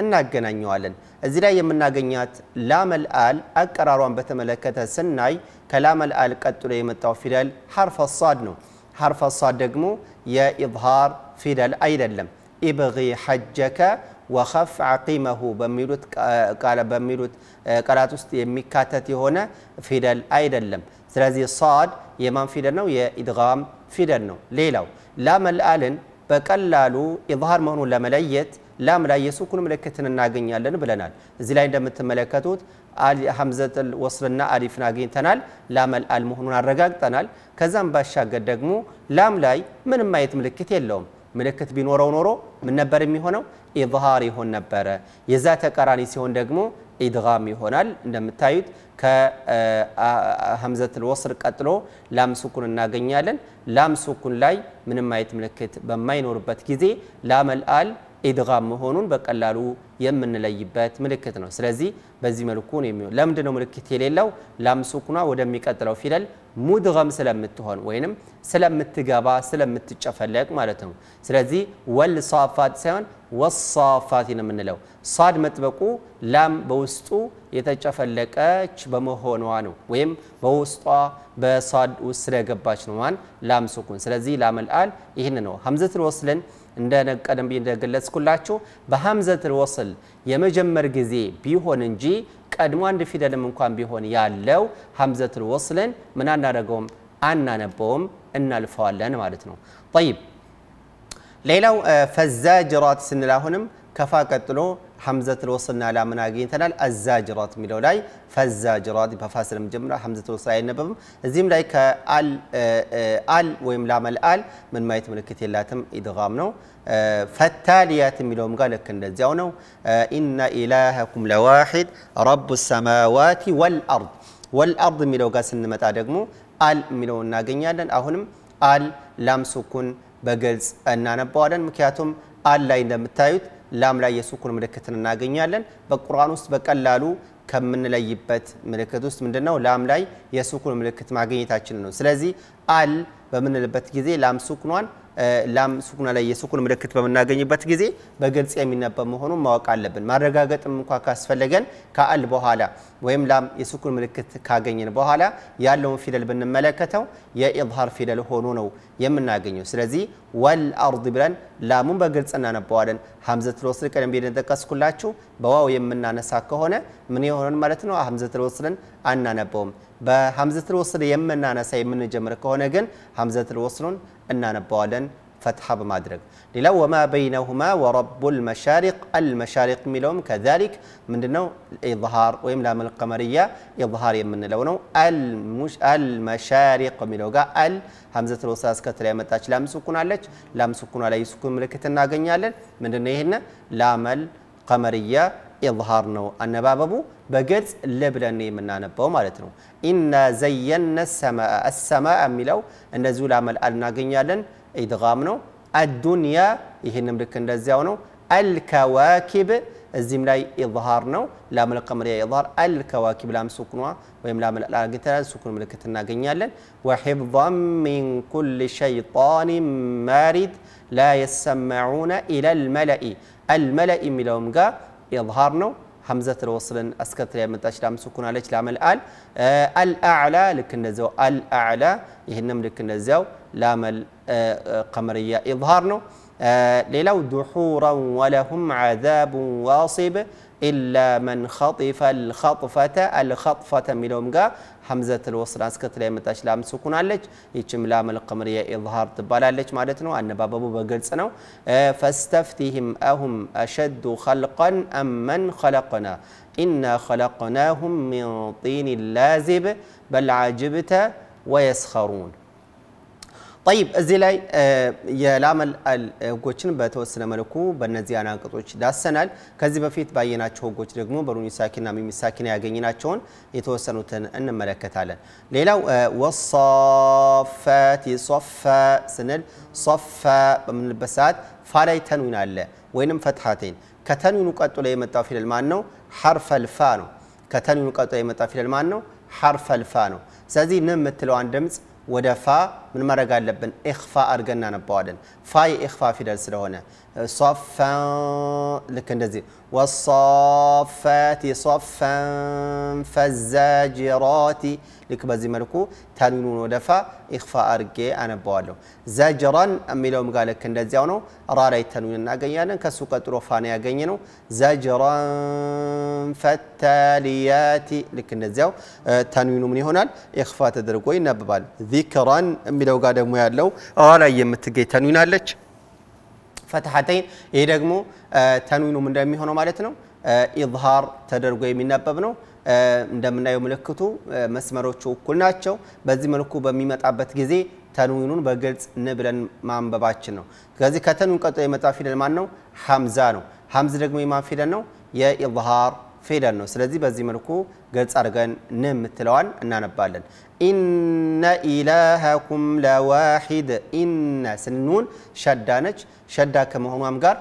እናገናኘዋለን። እዚህ ላይ የምናገኛት ላመል አል አቀራሯን በተመለከተ ስናይ ከላመል አል ቀጥሎ የመጣው ፊደል ሐርፈ ሳድ ነው። ሐርፈ ሳድ ደግሞ የኢዝሃር ፊደል አይደለም። ኢብጊ ሐጀከ ወኸፍ ዓቂመሁ በሚሉት በሚሉት ቃላት ውስጥ የሚካተት የሆነ ፊደል አይደለም። ስለዚህ ሳድ የማን ፊደል ነው? የኢድጋም ፊደል ነው። ሌላው ላመል አልን በቀላሉ ኢዝሃር መሆኑን ለመለየት ላም ላይ የሱኩን ምልክትን እናገኛለን ብለናል። እዚህ ላይ እንደምትመለከቱት ሀምዘትል ወስልና አሊፍን አግኝተናል። ላመል አል መሆኑን አረጋግጠናል። ከዛም ባሻገር ደግሞ ላም ላይ ምንም አይነት ምልክት የለውም። ምልክት ቢኖረው ኖሮ ምን ነበር የሚሆነው? ኢዝሃር ይሆን ነበረ። የዛ ተቃራኒ ሲሆን ደግሞ ኢድጋም ይሆናል። እንደምታዩት ከሀምዘትል ወስር ቀጥሎ ላም ሱኩን እናገኛለን። ላም ሱኩን ላይ ምንም አይነት ምልክት በማይኖርበት ጊዜ ላመል አል ኢድጋም መሆኑን በቀላሉ የምንለይበት ምልክት ነው። ስለዚህ በዚህ መልኩ ነው የሚሆን። ለምንድን ነው ምልክት የሌለው? ላም ሱኩኗ ወደሚቀጥለው ፊደል ሙድገም ስለምትሆን ወይንም ስለምትገባ ስለምትጨፈለቅ ማለት ነው። ስለዚህ ወል ሳፋት ሳይሆን ወሳፋቲ ነው የምንለው። ሳድ መጥበቁ ላም በውስጡ የተጨፈለቀች በመሆኗ ነው፣ ወይም በውስጧ በሳድ ውስጥ ስለገባች ነው ላም ሱኩን። ስለዚህ ላመልአል ይህን ነው ሀምዘትን ወስልን እንደ ቀደም እንደገለጽኩላችሁ በሀምዘትል ወስል የመጀመር ጊዜ ቢሆን እንጂ ቀድሞ አንድ ፊደልም እንኳን ቢሆን ያለው ሀምዘት ወስልን ምን አናደርገውም፣ አናነበውም እናልፈዋለን ማለት ነው ጠይብ ሌላው ፈዛጅራት ስንል አሁንም ከፋ ቀጥሎ حمزة الوصلنا على مناقين تنال الزاجرات ميلو لاي فالزاجرات بفاصل مجمرة حمزة الوصل على نبم الزيم لاي كآل آه، آل ويملام الآل من ما يتملكت يلاتم إدغامنو آه، فالتاليات ميلو مقال كندزيونو آه، إن إلهكم لواحد رب السماوات والأرض والأرض ميلو قاسن متادقمو آل ميلو ناقين يالن أهنم آل لام سكون بقلز أنانا بوادن مكياتهم آل لاي نمتايوت ላም ላይ የሱኩን ምልክትን እናገኛለን። በቁርአን ውስጥ በቀላሉ ከምንለይበት ምልክት ውስጥ ምንድን ነው? ላም ላይ የሱኩን ምልክት ማግኘታችን ነው። ስለዚህ አል በምንልበት ጊዜ ላም ሱኩኗን ላም ሱኩና ላይ የሱኩን ምልክት በምናገኝበት ጊዜ በግልጽ የሚነበብ መሆኑን ማወቅ አለብን። ማረጋገጥም እንኳ ካስፈለገን ከአል በኋላ ወይም ላም የሱኩን ምልክት ካገኘን በኋላ ያለውን ፊደል ብንመለከተው የኢዝሃር ፊደል ሆኖ ነው የምናገኘው። ስለዚህ ወልአርድ ብለን ላሙን በግልጽ እናነበዋለን። ሀምዘቱል ወስል ቀደም ብዬ እንደጠቀስኩላችሁ በዋው የምናነሳ ከሆነ ምን የሆነን ማለት ነው? ሀምዘቱል ወስልን አናነበውም። በሀምዘቱል ወስል የምናነሳ የምንጀምር ከሆነ ግን ሀምዘቱል ወስሉን أننا بولن فتحة بمدرج للو ما بينهما ورب المشارق المشارق ملوم كذلك من دنو إظهار ويملا من القمرية إظهار يمن لونو المش... المشارق ملوغا ال همزة الوساس كتر يمتاج لام سكون عليك لام سكون علي سكون ملكة الناقن يالل من دنو هنا لام القمرية إظهار نو أن بابو بجد لبرني من أنا بوم عرتنو إن زينا السماء السماء ملو أن زول عمل الناقين يالن إدغامنو الدنيا هي نمرك نزيونو الكواكب الزملاي إظهار نو لام القمر إظهار الكواكب لام سكنوا ويم لام الأرجتال سكن ملكة الناقين يالن وحفظا من كل شيطان مارد لا يسمعون إلى الملأ الملأ ملوم إظهارنا همزة الوصلن أسكتري من تشرع مسكون عليك لام الآل أه الأعلى لك النزو الأعلى يهنم لك النزو لام القمرية إظهارنا أه للو دحورا ولهم عذاب واصب إلا من خطف الخطفة الخطفة ملومقا حمزة الوصل أسكت لي متاش لام سكون علىج يجيم لام القمرية إظهار تبالا علىج مالتنا وأن بابا بابا قلت سنو فاستفتيهم أهم أشد خلقا أم من خلقنا إنا خلقناهم من طين لازب بل عجبت ويسخرون طيب ازيلاي يلامل الغوتشن باتوسنا ملكو بنزيانا غوتش داسنال كزي بفيت باينا تشو غوتش دغمو بروني ساكنا ميمي ساكنا ياغينينا تشون يتوسنوتن ان ملكتال ليلو وصفات صفا سنل صفا من البسات فاري تنوين وينم فتحاتين كتنوين قطو لي متا في المانو حرف الفانو كتنوين قطو لي متا في المانو حرف الفانو سازي نم متلو ወደ ፋ ምን ማድረግ አለብን? ኢኽፋ አድርገን እናነባዋለን። ፋ የኢኽፋ ፊደል ስለሆነ صفا لك ندزي والصافات صفا فالزاجرات لك بزي ملكو تنوين ودفا إخفاء أرجع أنا بوالو زاجرا أميلو مقالة كندزي أونو راري تنوين أجيانا كسوكة روفاني أجيانو زاجرا فالتاليات لك ندزي أه، تنوين مني هنا إخفاء تدرقوين نببال ذكرا أميلو قادة ميالو راري يمتقي تنوين ألتش ፈትሐተይን ይህ ደግሞ ተንዊኑም እንደሚሆነው ማለት ነው ኢዝሃር ተደርጎ የሚነበብ ነው። እንደምናየው ምልክቱ መስመሮቹ እኩል ናቸው። በዚህ መልኩ በሚመጣበት ጊዜ ተንዊኑን በግልጽ ን ብለን ማንበባችን ነው። ከዚህ ከተንዊን ቀጥሎ የመጣ ፊደል ማን ነው? ሐምዛ ነው። ሐምዝ ደግሞ የማን ፊደል ነው? የኢዝሃር ፊደል ነው። ስለዚህ በዚህ መልኩ ግልጽ አድርገን ን የምትለዋን እናነባለን። ኢነ ኢላሃኩም ለዋሂድ ኢነ ስንኑን ሸዳነች ሸዳ ከመሆኗም ጋር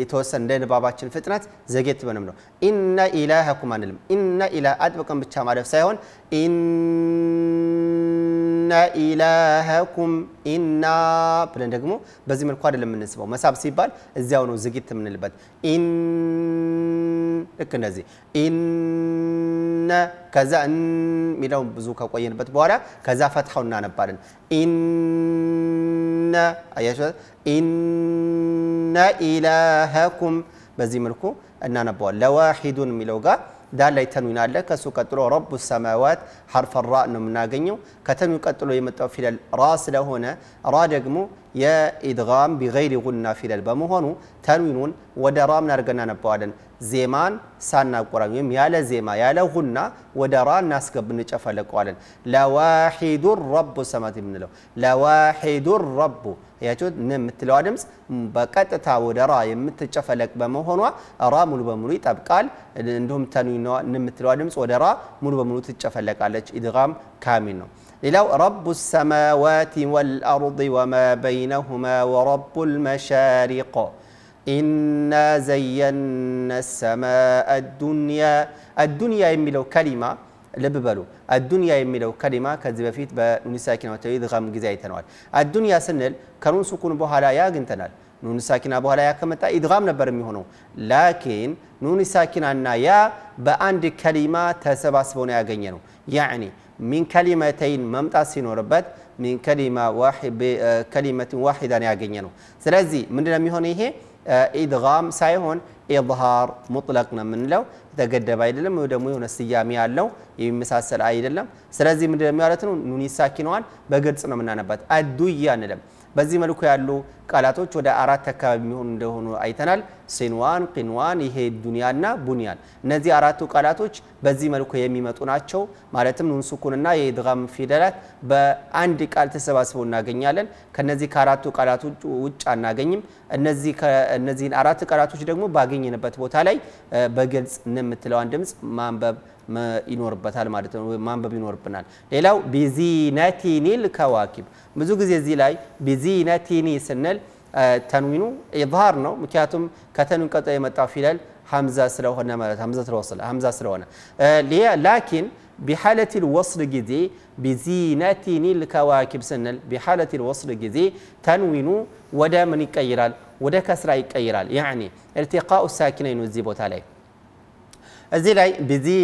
የተወሰነ እንደ ንባባችን ፍጥነት ዘጌት ብንም ነው ኢነ ኢላሃኩም አንልም። ኢነ ኢላ አጥብቀን ብቻ ማለፍ ሳይሆን ኢነ ኢላሃኩም ኢና ብለን ደግሞ በዚህ መልኩ አይደለም የምንስበው። መሳብ ሲባል እዚያው ነው ዝግት የምንልበት ኢን ልክ እንደዚህ ኢነ ከዛ የሚለውን ብዙ ከቆየንበት በኋላ ከዛ ፈትሐው እናነባለን። ኢነ ኢላሃኩም በዚህ መልኩ النانبوا لواحد ميلوغا دال ليتنو نالك سكتلو رب السماوات حرف الراء نمناقنيو كتنو كتلو يمتو في الراس لهنا را جمو يا إدغام بغير غنى في البمهنو تنوينون ودرام نرقنا نبوالن ዜማን ሳናቆራኝ ወይም ያለ ዜማ ያለ ሁና ወደ ራ እናስገብ እንጨፈለቀዋለን። ለዋሒዱ ረቡ ሰማት የምንለው ለዋሒዱ ረቡ ያቸው የምትለዋ ድምፅ በቀጥታ ወደ ራ የምትጨፈለቅ በመሆኗ ራ ሙሉ በሙሉ ይጠብቃል። እንዲሁም ተንዊን የምትለዋ ድምፅ ወደ ራ ሙሉ በሙሉ ትጨፈለቃለች። ኢድጋም ካሚል ነው። ሌላው ረቡ ሰማዋት ወልአርض ወማ በይነሁማ ወረቡ ልመሻሪቆ إنا زينا السماء الدنيا الدنيا يملو كلمة لببلو الدنيا يملو كلمة كذب فيت بنون ساكنة وتويد غم جزاي تنوال الدنيا سنل كنون سكون بها لا ياجن تنال نون ساكنة بها لا يكمل إدغام نبر ميهونو لكن نون ساكنة نايا بأند كلمة تسبع سبونا ياجنينو يعني من كلمتين ممتاسين وربت من كلمة واحد بكلمة آه، واحدة ياجنينو سلازي من دنا ميهون إيه ኢድጋም ሳይሆን ኢዝሃር ሙጥለቅ ነው የምንለው። የተገደበ አይደለም ወይ ደግሞ የሆነ ስያሜ ያለው የሚመሳሰል አይደለም። ስለዚህ ምንድን ነው የሚያለት ነው ኑን ሳኪነዋን በግልጽ ነው የምናነባት አዱያ በዚህ መልኩ ያሉ ቃላቶች ወደ አራት አካባቢ የሚሆኑ እንደሆኑ አይተናል። ሲንዋን፣ ቂንዋን፣ ይሄ ዱንያና ቡኒያን። እነዚህ አራቱ ቃላቶች በዚህ መልኩ የሚመጡ ናቸው። ማለትም ኑን ሱኩንና የኢድጋም ፊደላት በአንድ ቃል ተሰባስበው እናገኛለን። ከነዚህ ከአራቱ ቃላቶች ውጭ አናገኝም። እነዚህን አራት ቃላቶች ደግሞ ባገኘንበት ቦታ ላይ በግልጽ የምትለዋን ድምፅ ማንበብ ما ينور بطال ما ده ما نبي ينور بنال ليلاو بزينتين الكواكب مزوج زي زيلاي بزينتين سنل تنوينو إظهارنا مكاتم كتنو كتاي متعفيل حمزة سلوها نمرت حمزة الوصل حمزة سلوانا ليه لكن بحالة الوصل جدي بزينتين الكواكب سنل بحالة الوصل جدي تنوينو ودا من كيرال ودا كسرى كيرال يعني التقاء الساكنين وزيبوت عليه እዚህ ላይ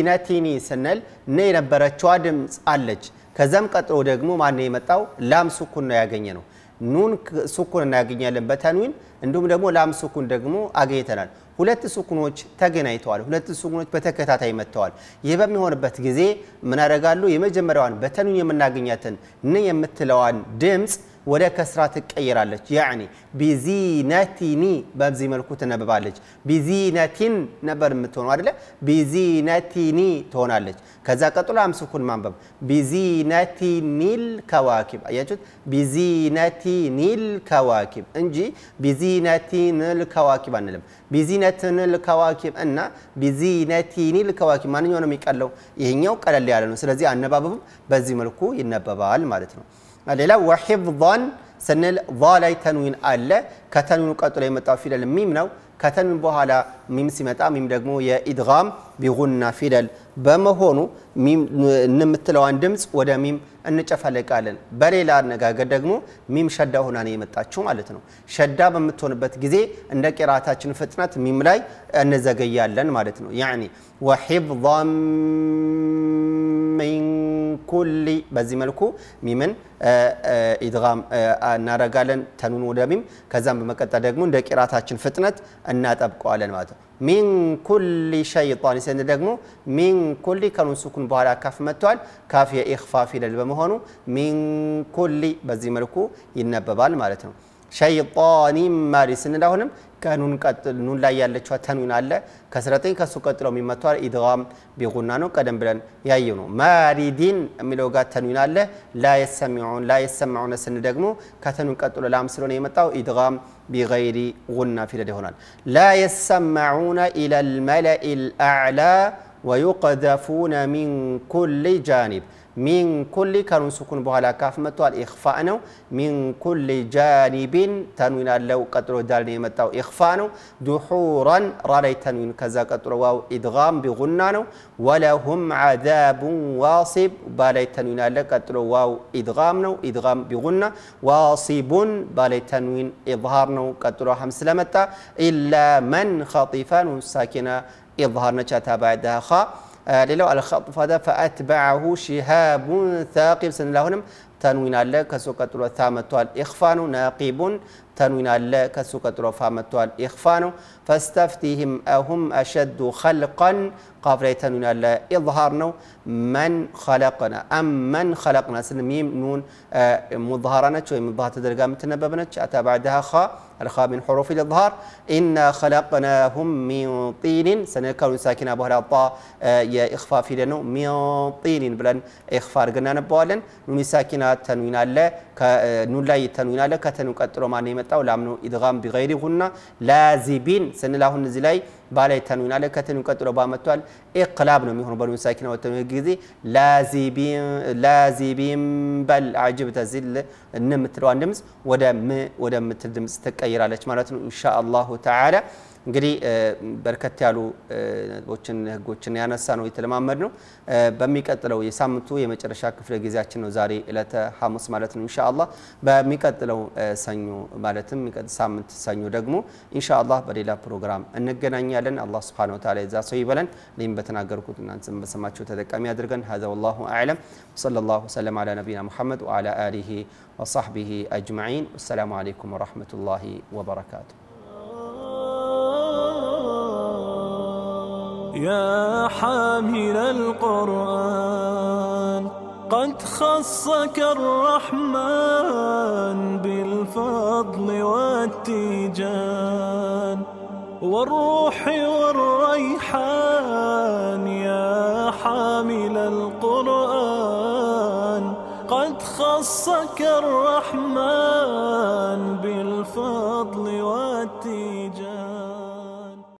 ነቲኒ ስንል ነ የነበረችዋ ድምፅ አለች። ከዛም ቀጥሎ ደግሞ ማን የመጣው? ላም ሱኩን ነው ያገኘ ነው። ኑን ሱኩን እናገኛለን በተንዊን እንዲሁም ደግሞ ላም ሱኩን ደግሞ አግኝተናል። ሁለት ሱኩኖች ተገናኝተዋል። ሁለት ሱኩኖች በተከታታይ መጥተዋል። ይህ በሚሆንበት ጊዜ ምን ያደርጋሉ? የመጀመሪያዋን በተንዊን የምናገኛትን ን የምትለዋን ድምፅ ወደ ከስራ ትቀይራለች። ያኒ ቢዚነቲኒ በዚህ መልኩ ትነበባለች። ቢዚነቲን ነበር የምትሆነው አደለ? ቢዚነቲኒ ትሆናለች። ከዛ ቀጥሎ አምስኩን ማንበብ ቢዚነቲኒል ከዋኪብ አያችሁት? ቢዚነቲኒል ከዋኪብ እንጂ ቢዚነቲንል ከዋኪብ አንልም። ቢዚነትንል ከዋኪብ እና ቢዚነቲኒል ከዋኪብ ማንኛው ነው የሚቀለው? ይህኛው ቀለል ያለ ነው። ስለዚህ አነባበቡም በዚህ መልኩ ይነበባል ማለት ነው። ሌላው ወሒፍظን ስንል ዛ ላይ ተንዊን አለ። ከተንዊኑ ቀጥሎ የመጣው ፊደል ሚም ነው። ከተንዊን በኋላ ሚም ሲመጣ ሚም ደግሞ የኢድጋም ቢጉና ፊደል በመሆኑ የምትለዋን ድምፅ ወደ ሚም እንጨፈልቃለን። በሌላ አነጋገር ደግሞ ሚም ሸዳ ሆና ነው የመጣችው ማለት ነው። ሸዳ በምትሆንበት ጊዜ እንደ ቂራታችን ፍጥነት ሚም ላይ እንዘገያለን ማለት ነው። ያኒ ወሒፍظን ሚን ኩሊ በዚህ መልኩ ሚምን ኢድጋም እናደርጋለን ተኑን ወደ ሚም ከዛም በመቀጠል ደግሞ እንደ ቂራታችን ፍጥነት እናጠብቀዋለን ማለት ነው። ሚን ኩሊ ሸይጣን ስን ደግሞ ሚን ኩሊ ከኑን ሱኩን በኋላ ካፍ መጥተዋል። ካፍ የኢኽፋ ፊደል በመሆኑ ሚን ኩሊ በዚህ መልኩ ይነበባል ማለት ነው። شيطان مارس نداهونم كانون قتل نون لا يالچوا تنوين አለ ከ19 ከሱ ቀጥሎ የሚመጣው ኢድጋም ቢጉና ነው ቀደም ብለን ያየው ነው ማሪዲን የሚለው ጋር ተንዊን አለ ላ የሰሚዑን ላ የሰማዑን ስን ደግሞ ከተንዊን ቀጥሎ ላም ስለሆነ የመጣው ኢድጋም ቢገይሪ ጉና ፊደል ይሆናል ላ የሰማዑን ኢላ አልመለኢ አልአዕላ ويقذفون من كل جانب من كل كانون سكون بها لكاف متوال إخفاء من كل جانب تنوين اللو قطر دالني متو إخفاء دحورا رالي تنوين كذا قطر واو إدغام بغنى ولهم عذاب واصب بالي تنوين اللو قطر واو إدغام نو إدغام بغنى واصب بالي تنوين إظهار نو قطر همس إلا من خطفان ساكنة إظهارنا نشاتها بعدها خا آه، ليلو على خط فدا فأتبعه شهاب ثاقب سن لهنم تنوين الله كسوكة الوثامة والإخفان ناقب تنوين الله كسوكة الوفامة والإخفان فاستفتهم أهم أشد خلقا قافريتا نون لا إظهارنا من خلقنا أم من خلقنا سن ميم نون آه، مظهرنا شوي مظهر تدرقا متنببنا أتى بعدها خاء الخاء من حروف الإظهار إنا خلقناهم من طين سنكون ساكنة بها الطاء آه، يا إخفاء في لنا من طين بلن إخفاء قلنا بولن نون ساكنة تنوين لا آه، نون لا يتنوين لا كتنو قطرو ما نيمتاو لامنو إدغام بغير هنا لازبين ስንል አሁን እዚህ ላይ ባላ ተንዊን አለ ከተንዊን ቀጥሎ ባ መጥቷል። ኢቅላብ ነው የሚሆነው በኑን ሳኪና ወተንዊን ጊዜ ላዚቢም በል አጅብ ተዚል እን የምትለዋን ድምፅ ወደምትል ድምፅ ትቀይራለች ማለት ነው ኢንሻ አላሁ ተዓላ እንግዲህ በርከት ያሉ ነጥቦችን ህጎችን ያነሳ ነው የተለማመድ ነው። በሚቀጥለው የሳምንቱ የመጨረሻ ክፍለ ጊዜያችን ነው ዛሬ እለተ ሐሙስ ማለት ነው። ኢንሻአላህ በሚቀጥለው ሰኞ ማለትም ሳምንት ሰኞ ደግሞ ኢንሻአላህ በሌላ ፕሮግራም እንገናኛለን። አላህ ስብሓነ ወተዓላ የዛ ሰው ይበለን። እኔም በተናገርኩት እናንተም በሰማችሁ ተጠቃሚ አድርገን። ሀዛ ወላሁ አዕለም ወሰለላሁ ወሰለም አላ ነቢና ሙሐመድ ወዓላ አሊሂ ወሳሕቢሂ አጅማዒን። ወሰላሙ አለይኩም ወረሕመቱላሂ ወበረካቱሁ። يا حامل القرآن قد خصك الرحمن بالفضل والتيجان والروح والريحان يا حامل القرآن قد خصك الرحمن بالفضل والتيجان